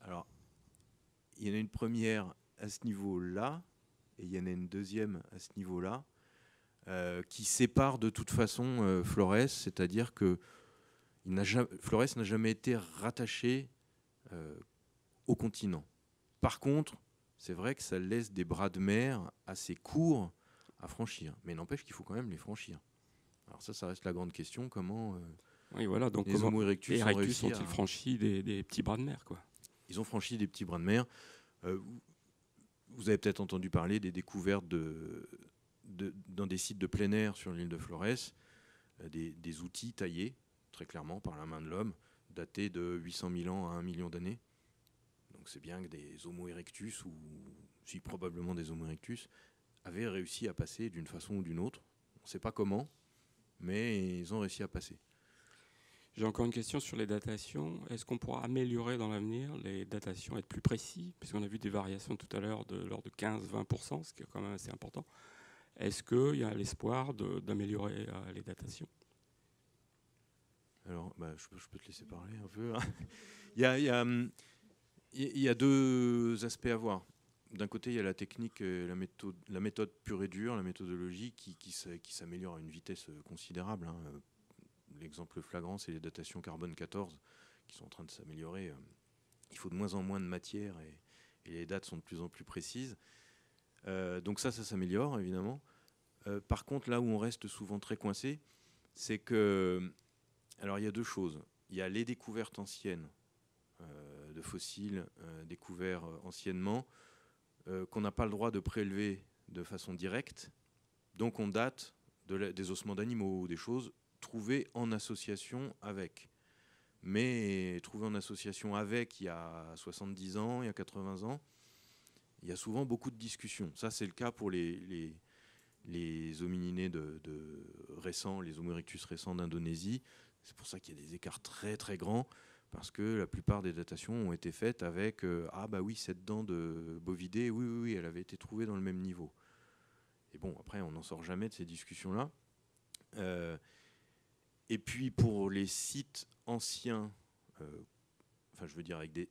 Alors, il y en a une première à ce niveau-là, et il y en a une deuxième à ce niveau-là, euh, qui sépare de toute façon euh, Flores, c'est-à-dire que il n'a jamais, Flores n'a jamais été rattaché euh, au continent. Par contre, c'est vrai que ça laisse des bras de mer assez courts à franchir. Mais n'empêche qu'il faut quand même les franchir. Alors ça, ça reste la grande question. Comment euh, voilà, les Homo erectus, ont-ils franchi des, petits bras de mer Ils ont franchi des petits bras de mer. Euh, vous avez peut-être entendu parler des découvertes de, dans des sites de plein air sur l'île de Flores, des outils taillés très clairement par la main de l'homme, daté de 800 000 ans à 1 million d'années. Donc c'est bien que des Homo erectus, ou si probablement des Homo erectus, avaient réussi à passer d'une façon ou d'une autre. On ne sait pas comment, mais ils ont réussi à passer. J'ai encore une question sur les datations. Est-ce qu'on pourra améliorer dans l'avenir les datations, être plus précis, puisqu'on a vu des variations tout à l'heure de l'ordre de 15-20%, ce qui est quand même assez important. Est-ce qu'il y a l'espoir d'améliorer euh, les datations alors, bah, je, peux te laisser parler un peu. il, y a, deux aspects à voir d'un côté, il y a la technique, la méthode, la méthode pure et dure, la méthodologie qui, qui s'améliore à une vitesse euh, considérable. Hein. Euh, l'exemple flagrant, c'est les datations carbone 14 qui sont en train de s'améliorer. Euh. Il faut de moins en moins de matière et, les dates sont de plus en plus précises. donc ça, ça s'améliore évidemment. par contre, là où on reste souvent très coincé, c'est que alors il y a deux choses. Il y a les découvertes anciennes euh, de fossiles euh, découverts euh, anciennement qu'on n'a pas le droit de prélever de façon directe. Donc on date des ossements d'animaux ou des choses trouvées en association avec. Mais trouvées en association avec il y a 70 ans, il y a 80 ans, il y a souvent beaucoup de discussions. Ça, c'est le cas pour les, les, homininés de, récents, les Homo erectus récents d'Indonésie. C'est pour ça qu'il y a des écarts très très grands, parce que la plupart des datations ont été faites avec euh, Ah bah oui, cette dent de bovidé, oui, oui, oui, elle avait été trouvée dans le même niveau. Et bon, après, on n'en sort jamais de ces discussions-là. Euh, et puis pour les sites anciens, euh, enfin je veux dire avec des,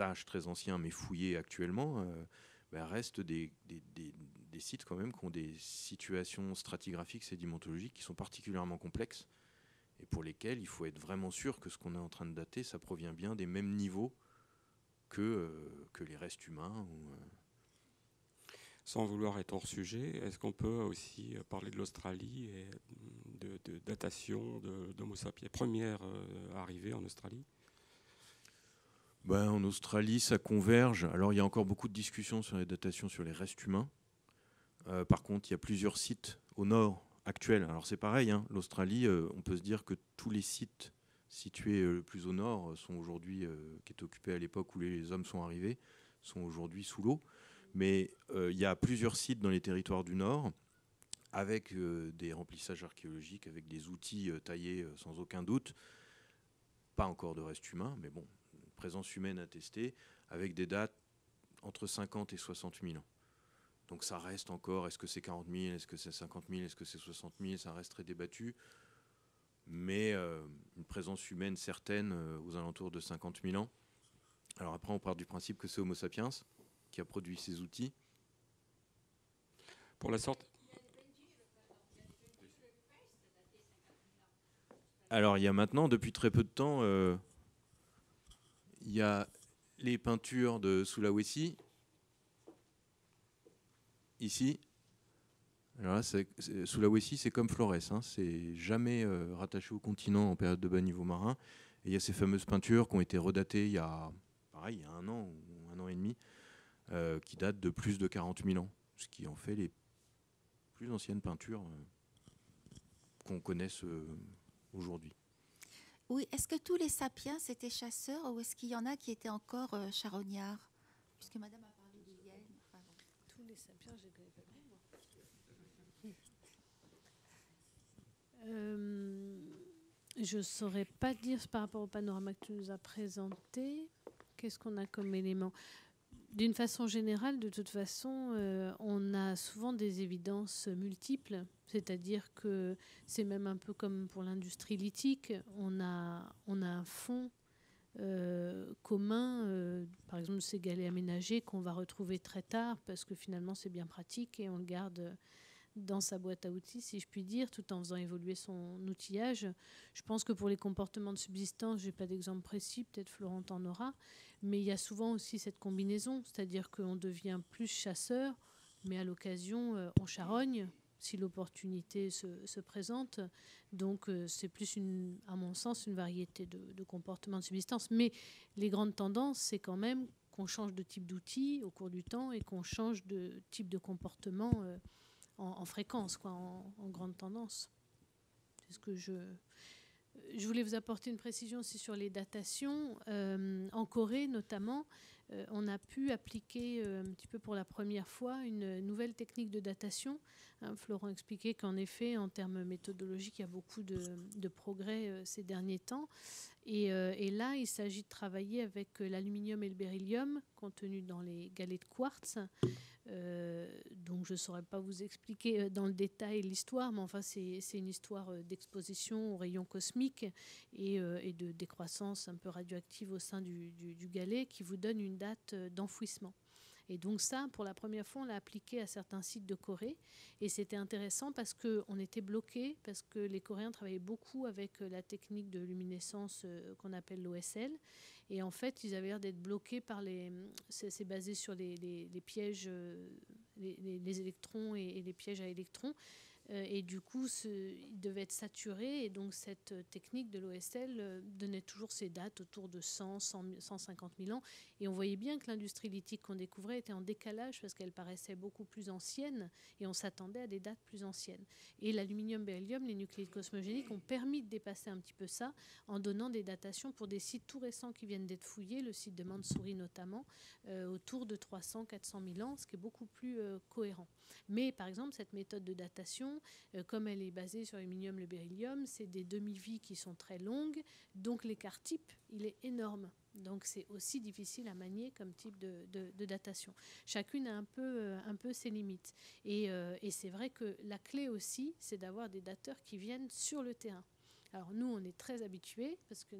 âges très anciens mais fouillés actuellement, bah, restent des, sites quand même qui ont des situations stratigraphiques, sédimentologiques qui sont particulièrement complexes et pour lesquels il faut être vraiment sûr que ce qu'on est en train de dater, ça provient bien des mêmes niveaux que, euh, que les restes humains. Euh. Sans vouloir être hors sujet, est-ce qu'on peut aussi euh, parler de l'Australie et de, datation d'Homo sapiens, première arrivée en Australie ben, En Australie, ça converge. Alors, il y a encore beaucoup de discussions sur les datations sur les restes humains. par contre, il y a plusieurs sites au nord Actuel. Alors c'est pareil, hein. l'Australie, euh, on peut se dire que tous les sites situés euh, le plus au nord euh, sont aujourd'hui, qui étaient occupés à l'époque où les hommes sont arrivés, sont aujourd'hui sous l'eau. Mais il y a plusieurs sites dans les territoires du nord avec des remplissages archéologiques, avec des outils taillés sans aucun doute, pas encore de reste humain, mais bon, présence humaine attestée, avec des dates entre 50 et 60 000 ans. Donc ça reste encore, est-ce que c'est 40 000, est-ce que c'est 50 000, est-ce que c'est 60 000, ça reste très débattu. Mais euh, une présence humaine certaine euh, aux alentours de 50 000 ans. Alors après, on part du principe que c'est Homo sapiens qui a produit ces outils. Pour la sorte. Alors il y a maintenant, depuis très peu de temps, euh, il y a les peintures de Sulawesi ici, sous la Wessie, c'est comme Flores, hein. c'est jamais euh, rattaché au continent en période de bas niveau marin. Et il y a ces fameuses peintures qui ont été redatées il y a, pareil, un an ou un an et demi, euh, qui datent de plus de 40 000 ans, ce qui en fait les plus anciennes peintures euh, qu'on connaisse aujourd'hui. Oui, est-ce que tous les sapiens étaient chasseurs ou est-ce qu'il y en a qui étaient encore charognards Euh, je ne saurais pas dire par rapport au panorama que tu nous as présenté. Qu'est-ce qu'on a comme élément D'une façon générale, de toute façon, euh, on a souvent des évidences multiples. C'est-à-dire que c'est même un peu comme pour l'industrie lithique. On a, on a un fond euh, commun, par exemple ces galets aménagés qu'on va retrouver très tard parce que finalement c'est bien pratique et on le garde dans sa boîte à outils, si je puis dire, tout en faisant évoluer son outillage. Je pense que pour les comportements de subsistance, je n'ai pas d'exemple précis, peut-être Florent en aura, mais il y a souvent aussi cette combinaison, c'est-à-dire qu'on devient plus chasseur, mais à l'occasion, euh, on charogne si l'opportunité se, présente. Donc euh, c'est plus, une, à mon sens, une variété de, comportements de subsistance. Mais les grandes tendances, c'est quand même qu'on change de type d'outil au cours du temps et qu'on change de type de comportement euh, en, fréquence, quoi, en, grande tendance. ce que je, je voulais vous apporter une précision aussi sur les datations. Euh, en Corée notamment, euh, on a pu appliquer euh, un petit peu pour la première fois une nouvelle technique de datation. Hein, Florent expliquait qu'en effet, en termes méthodologiques, il y a beaucoup de, de progrès ces derniers temps. Et, et là, il s'agit de travailler avec l'aluminium et le beryllium contenus dans les galets de quartz. Euh, donc je ne saurais pas vous expliquer euh, dans le détail l'histoire, mais enfin c'est une histoire euh, d'exposition aux rayons cosmiques et, de décroissance un peu radioactive au sein du, du galet qui vous donne une date d'enfouissement. Et donc ça, pour la première fois, on l'a appliqué à certains sites de Corée. Et c'était intéressant parce qu'on était bloqué, parce que les Coréens travaillaient beaucoup avec la technique de luminescence qu'on appelle l'OSL. Et en fait, ils avaient l'air d'être bloqués par les. C'est basé sur les, pièges, euh, les, électrons et, les pièges à électrons. Euh, et du coup, ce, ils devaient être saturés. Et donc, cette technique de l'OSL euh, donnait toujours ces dates autour de 100, 100, 150 000 ans. Et on voyait bien que l'industrie lithique qu'on découvrait était en décalage parce qu'elle paraissait beaucoup plus ancienne et on s'attendait à des dates plus anciennes. Et l'aluminium, beryllium, les nucléides cosmogéniques ont permis de dépasser un petit peu ça en donnant des datations pour des sites tout récents qui viennent d'être fouillés, le site de Mansouri notamment, euh, autour de 300-400 000 ans, ce qui est beaucoup plus euh, cohérent. Mais par exemple, cette méthode de datation, euh, comme elle est basée sur l'aluminium, le beryllium, c'est des demi-vies qui sont très longues, donc l'écart type, il est énorme. Donc c'est aussi difficile à manier comme type de, datation. Chacune a un peu, euh, ses limites. Euh, et, c'est vrai que la clé aussi, c'est d'avoir des dateurs qui viennent sur le terrain. Alors nous, on est très habitués parce que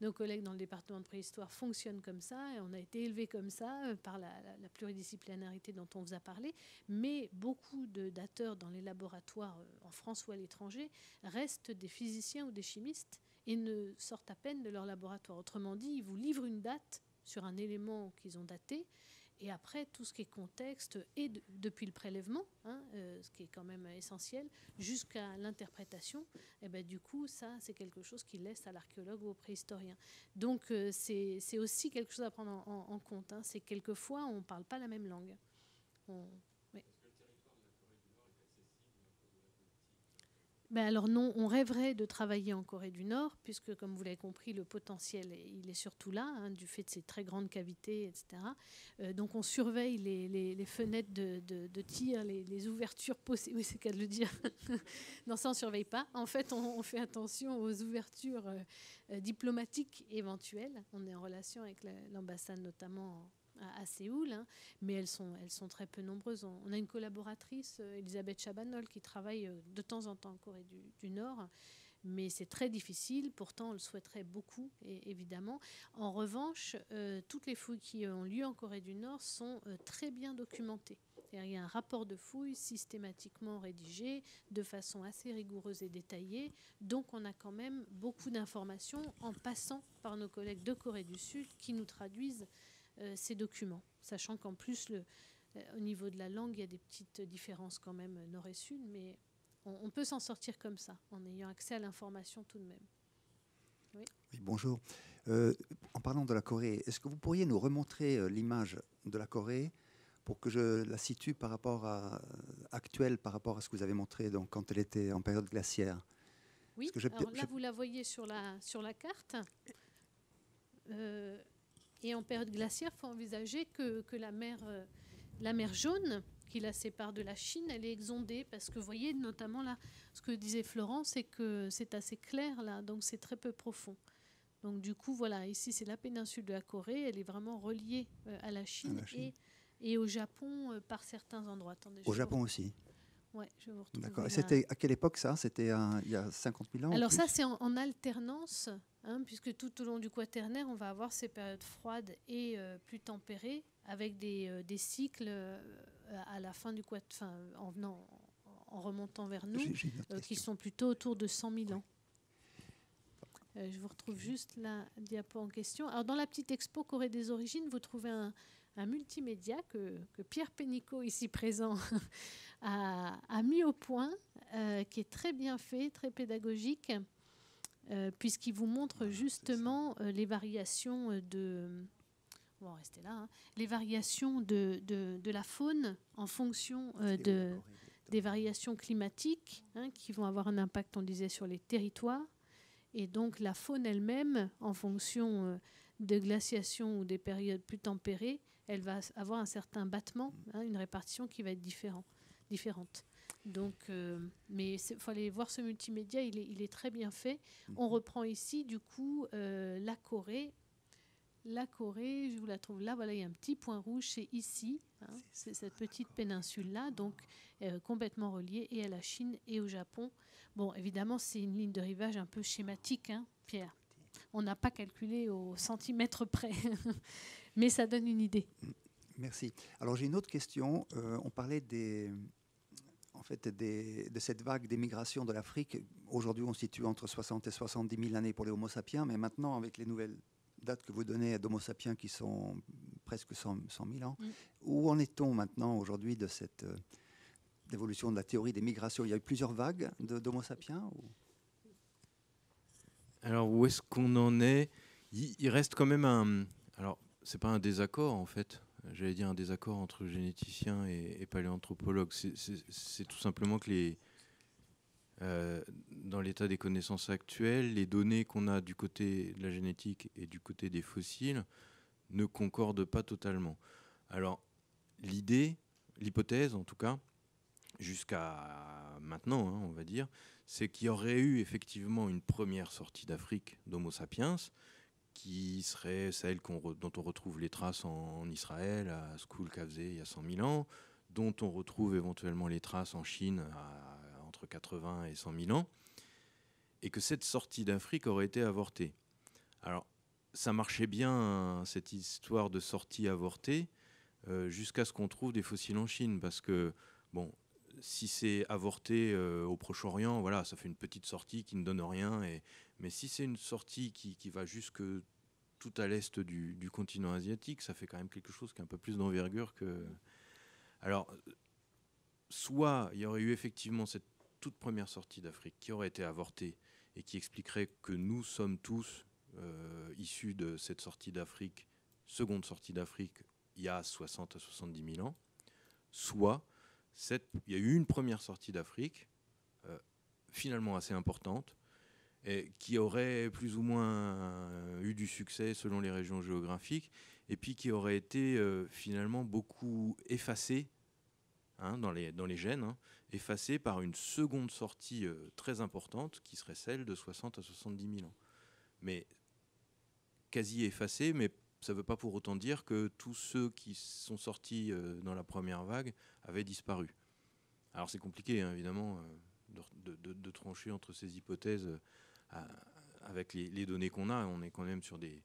nos, collègues dans le département de préhistoire fonctionnent comme ça et on a été élevés comme ça euh, par la, la pluridisciplinarité dont on vous a parlé. Mais beaucoup de dateurs dans les laboratoires en France ou à l'étranger restent des physiciens ou des chimistes et ne sortent à peine de leur laboratoire. Autrement dit, ils vous livrent une date sur un élément qu'ils ont daté, et après, tout ce qui est contexte, et depuis le prélèvement, hein, euh, ce qui est quand même essentiel, jusqu'à l'interprétation, eh ben, du coup, ça, c'est quelque chose qu'ils laissent à l'archéologue ou au préhistorien. Donc, euh, c'est aussi quelque chose à prendre en, compte. Hein. C'est quelquefois, on ne parle pas la même langue. On, ben alors non, on rêverait de travailler en Corée du Nord, puisque comme vous l'avez compris, le potentiel, il est surtout là, hein, du fait de ses très grandes cavités, etc. Euh, donc on surveille les, les, fenêtres de, de, tir, les, ouvertures possibles. Oui, c'est qu'à le dire. non, ça, on ne surveille pas. En fait, on, fait attention aux ouvertures euh, euh, diplomatiques éventuelles. On est en relation avec l'ambassade, notamment à, Séoul, hein, mais elles sont, elles sont très peu nombreuses. On a une collaboratrice, euh, Elisabeth Chabanol, qui travaille euh, de temps en temps en Corée du, du Nord, mais c'est très difficile. Pourtant, on le souhaiterait beaucoup, et, évidemment. En revanche, euh, toutes les fouilles qui ont lieu en Corée du Nord sont très bien documentées. Il y a un rapport de fouilles systématiquement rédigé de façon assez rigoureuse et détaillée. Donc, on a quand même beaucoup d'informations en passant par nos collègues de Corée du Sud qui nous traduisent euh, ces documents, sachant qu'en plus, le, euh, au niveau de la langue, il y a des petites différences quand même euh, nord et sud, mais on, peut s'en sortir comme ça, en ayant accès à l'information tout de même. Oui, bonjour. en parlant de la Corée, est-ce que vous pourriez nous remontrer l'image de la Corée pour que je la situe par rapport à actuelle, par rapport à ce que vous avez montré donc, quand elle était en période glaciaire Oui, alors là, vous la voyez sur la, sur la carte. Euh, et en période glaciaire, il faut envisager que, la, mer, euh, la mer jaune, qui la sépare de la Chine, elle est exondée parce que vous voyez notamment là, ce que disait Florent, c'est que c'est assez clair là, donc c'est très peu profond. Donc du coup, voilà, ici c'est la péninsule de la Corée, elle est vraiment reliée euh, à, la Chine, Et, au Japon euh, par certains endroits. au Japon aussi Ouais, je vous D'accord. C'était à quelle époque ça C'était il y a 50 000 ans Alors ça, c'est en, en alternance Hein, puisque tout au long du quaternaire, on va avoir ces périodes froides et euh, plus tempérées, avec des, euh, cycles euh, à la fin du quaternaire, en, en remontant vers nous, qui sont plutôt autour de 100 000 ans. Je vous retrouve juste la diapo en question. Alors, dans la petite expo Corée des origines, vous trouvez un, multimédia que, Pierre Pénicaud, ici présent, a, mis au point, qui est très bien fait, très pédagogique. Euh, puisqu'il vous montre ah, justement euh, euh, hein, les variations de, les variations de, la faune en fonction des variations climatiques hein, qui vont avoir un impact, on disait, sur les territoires. Et donc la faune elle-même, en fonction de glaciations ou des périodes plus tempérées, elle va avoir un certain battement, mm. hein, une répartition qui va être différente. Donc, euh, mais il fallait voir ce multimédia, il est, très bien fait. On mhm. reprend ici, du coup, euh, la Corée. La Corée, je vous la trouve là, voilà, il y a un petit point rouge, c'est ici, hein. c'est cette petite péninsule-là, donc euh, complètement reliée et à la Chine et au Japon. Bon, évidemment, c'est une ligne de rivage un peu schématique, hein, Pierre. On n'a pas calculé au centimètre près, mais ça donne une idée. Merci. Alors j'ai une autre question. on parlait des, fait, de cette vague d'émigration de l'Afrique. Aujourd'hui, on situe entre 60 et 70 000 années pour les Homo sapiens, mais maintenant, avec les nouvelles dates que vous donnez à Homo sapiens qui sont presque 100, 000 ans, mm. où en est-on maintenant aujourd'hui de cette euh, évolution de la théorie des migrations Il y a eu plusieurs vagues d'Homo sapiens ou... Alors, où est-ce qu'on en est il, il, reste quand même un. Alors, c'est pas un désaccord en fait j'allais dire, un désaccord entre généticiens et, paléanthropologues. C'est tout simplement que les, euh, dans l'état des connaissances actuelles, les données qu'on a du côté de la génétique et du côté des fossiles ne concordent pas totalement. Alors, l'idée, l'hypothèse en tout cas, jusqu'à maintenant, hein, on va dire, c'est qu'il y aurait eu effectivement une première sortie d'Afrique d'Homo sapiens, qui serait celle dont on retrouve les traces en, Israël, à Skoul Kavze, il y a 100 000 ans, dont on retrouve éventuellement les traces en Chine entre 80 et 100 000 ans, et que cette sortie d'Afrique aurait été avortée. Alors, ça marchait bien, hein, cette histoire de sortie avortée, euh, jusqu'à ce qu'on trouve des fossiles en Chine, parce que, bon, si c'est avorté euh, au Proche-Orient, voilà, ça fait une petite sortie qui ne donne rien. Et, mais si c'est une sortie qui, va jusque tout à l'est du, continent asiatique, ça fait quand même quelque chose qui a un peu plus d'envergure que. Alors, soit il y aurait eu effectivement cette toute première sortie d'Afrique qui aurait été avortée et qui expliquerait que nous sommes tous euh, issus de cette sortie d'Afrique, seconde sortie d'Afrique, il y a 60 à 70 000 ans, soit il y a eu une première sortie d'Afrique, euh, finalement assez importante, qui aurait plus ou moins euh, eu du succès selon les régions géographiques, et puis qui aurait été euh, finalement beaucoup effacée hein, dans, les, gènes, hein, effacée par une seconde sortie très importante, qui serait celle de 60 à 70 000 ans. Mais quasi effacée, mais ça ne veut pas pour autant dire que tous ceux qui sont sortis euh, dans la première vague avaient disparu. Alors c'est compliqué, hein, évidemment, euh, de, trancher entre ces hypothèses euh, avec les, données qu'on a. On est quand même sur des,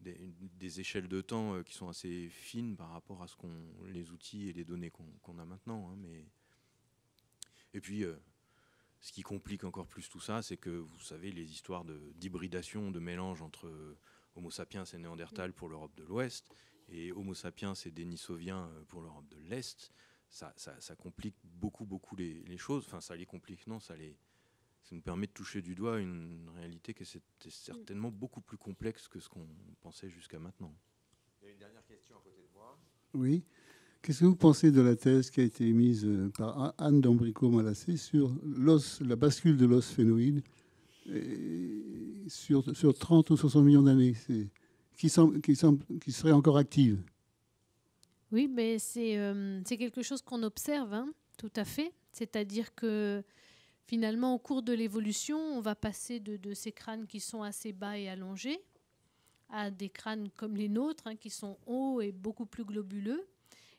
des, échelles de temps qui sont assez fines par rapport à ce qu'on, les outils et les données qu'on, a maintenant. Hein, mais... Et puis, ce qui complique encore plus tout ça, c'est que vous savez, les histoires d'hybridation, de mélange entre Homo sapiens c'est Néandertal pour l'Europe de l'Ouest, et Homo sapiens c'est Denisovien euh, pour l'Europe de l'Est. Ça, complique beaucoup, beaucoup les, choses. Enfin, ça les complique, non, ça, ça nous permet de toucher du doigt une réalité qui était certainement beaucoup plus complexe que ce qu'on pensait jusqu'à maintenant. Il y a une dernière question à côté de moi. Oui. Qu'est-ce que vous pensez de la thèse qui a été émise euh, par Anne dambrico malassé sur la bascule de l'os phénoïde sur, sur 30 ou 60 millions d'années, qui, seraient serait encore active. Oui, mais c'est euh, quelque chose qu'on observe, hein, tout à fait. C'est-à-dire que finalement, au cours de l'évolution, on va passer de, ces crânes qui sont assez bas et allongés à des crânes comme les nôtres, hein, qui sont hauts et beaucoup plus globuleux.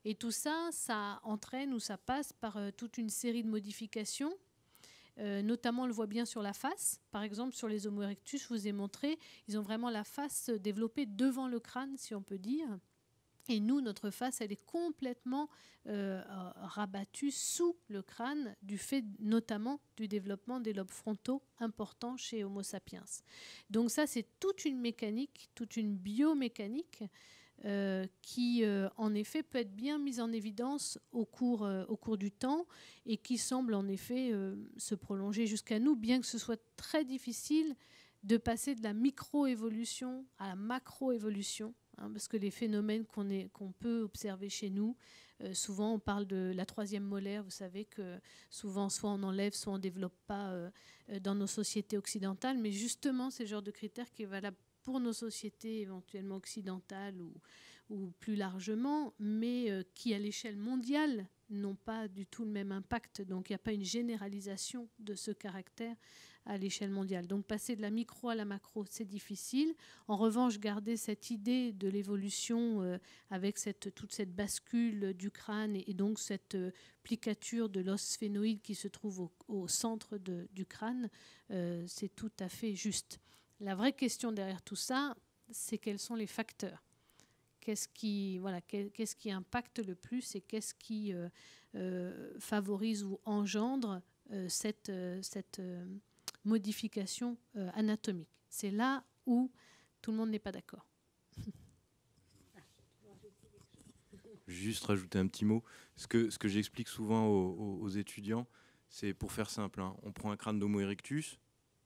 Et tout ça, ça entraîne ou ça passe par euh, toute une série de modifications euh, notamment, on le voit bien sur la face. Par exemple, sur les Homo erectus, je vous ai montré, ils ont vraiment la face euh, développée devant le crâne, si on peut dire. Et nous, notre face, elle est complètement euh, rabattue sous le crâne, du fait notamment du développement des lobes frontaux importants chez Homo sapiens. Donc ça, c'est toute une mécanique, toute une biomécanique euh, qui, euh, en effet, peut être bien mise en évidence au cours, euh, au cours du temps et qui semble, en effet, se prolonger jusqu'à nous, bien que ce soit très difficile de passer de la micro-évolution à la macro-évolution, hein, parce que les phénomènes qu'on qu'on peut observer chez nous, souvent on parle de la troisième molaire, vous savez que souvent soit on enlève, soit on ne développe pas dans nos sociétés occidentales, mais justement, c'est le genre de critère qui est valable pour nos sociétés éventuellement occidentales ou, plus largement, mais euh, qui à l'échelle mondiale n'ont pas du tout le même impact. Donc il n'y a pas une généralisation de ce caractère à l'échelle mondiale. Donc passer de la micro à la macro, c'est difficile. En revanche, garder cette idée de l'évolution euh, avec cette, toute cette bascule du crâne et, donc cette euh, plicature de l'os sphénoïde qui se trouve au, centre du crâne, c'est tout à fait juste. La vraie question derrière tout ça, c'est quels sont les facteurs Qu'est-ce qui, voilà, qu'est-ce qui impacte le plus et qu'est-ce qui euh, euh, favorise ou engendre euh, cette, cette modification anatomique C'est là où tout le monde n'est pas d'accord. Juste rajouter un petit mot. Ce que, ce que j'explique souvent aux, étudiants, c'est pour faire simple, hein, on prend un crâne d'Homo erectus,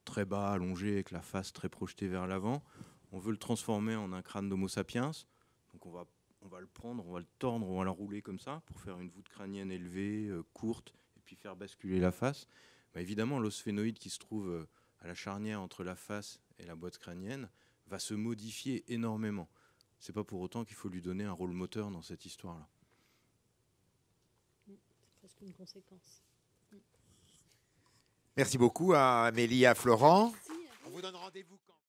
très bas, allongé, avec la face très projetée vers l'avant. On veut le transformer en un crâne d'Homo sapiens. Donc on va, on va le prendre, on va le tordre, on va rouler comme ça pour faire une voûte crânienne élevée, euh, courte, et puis faire basculer la face. évidemment, l'osphénoïde qui se trouve euh, à la charnière entre la face et la boîte crânienne va se modifier énormément. C'est pas pour autant qu'il faut lui donner un rôle moteur dans cette histoire-là. C'est presque une conséquence. Merci beaucoup à Amélie et à Florent. Merci. On vous donne rendez-vous quand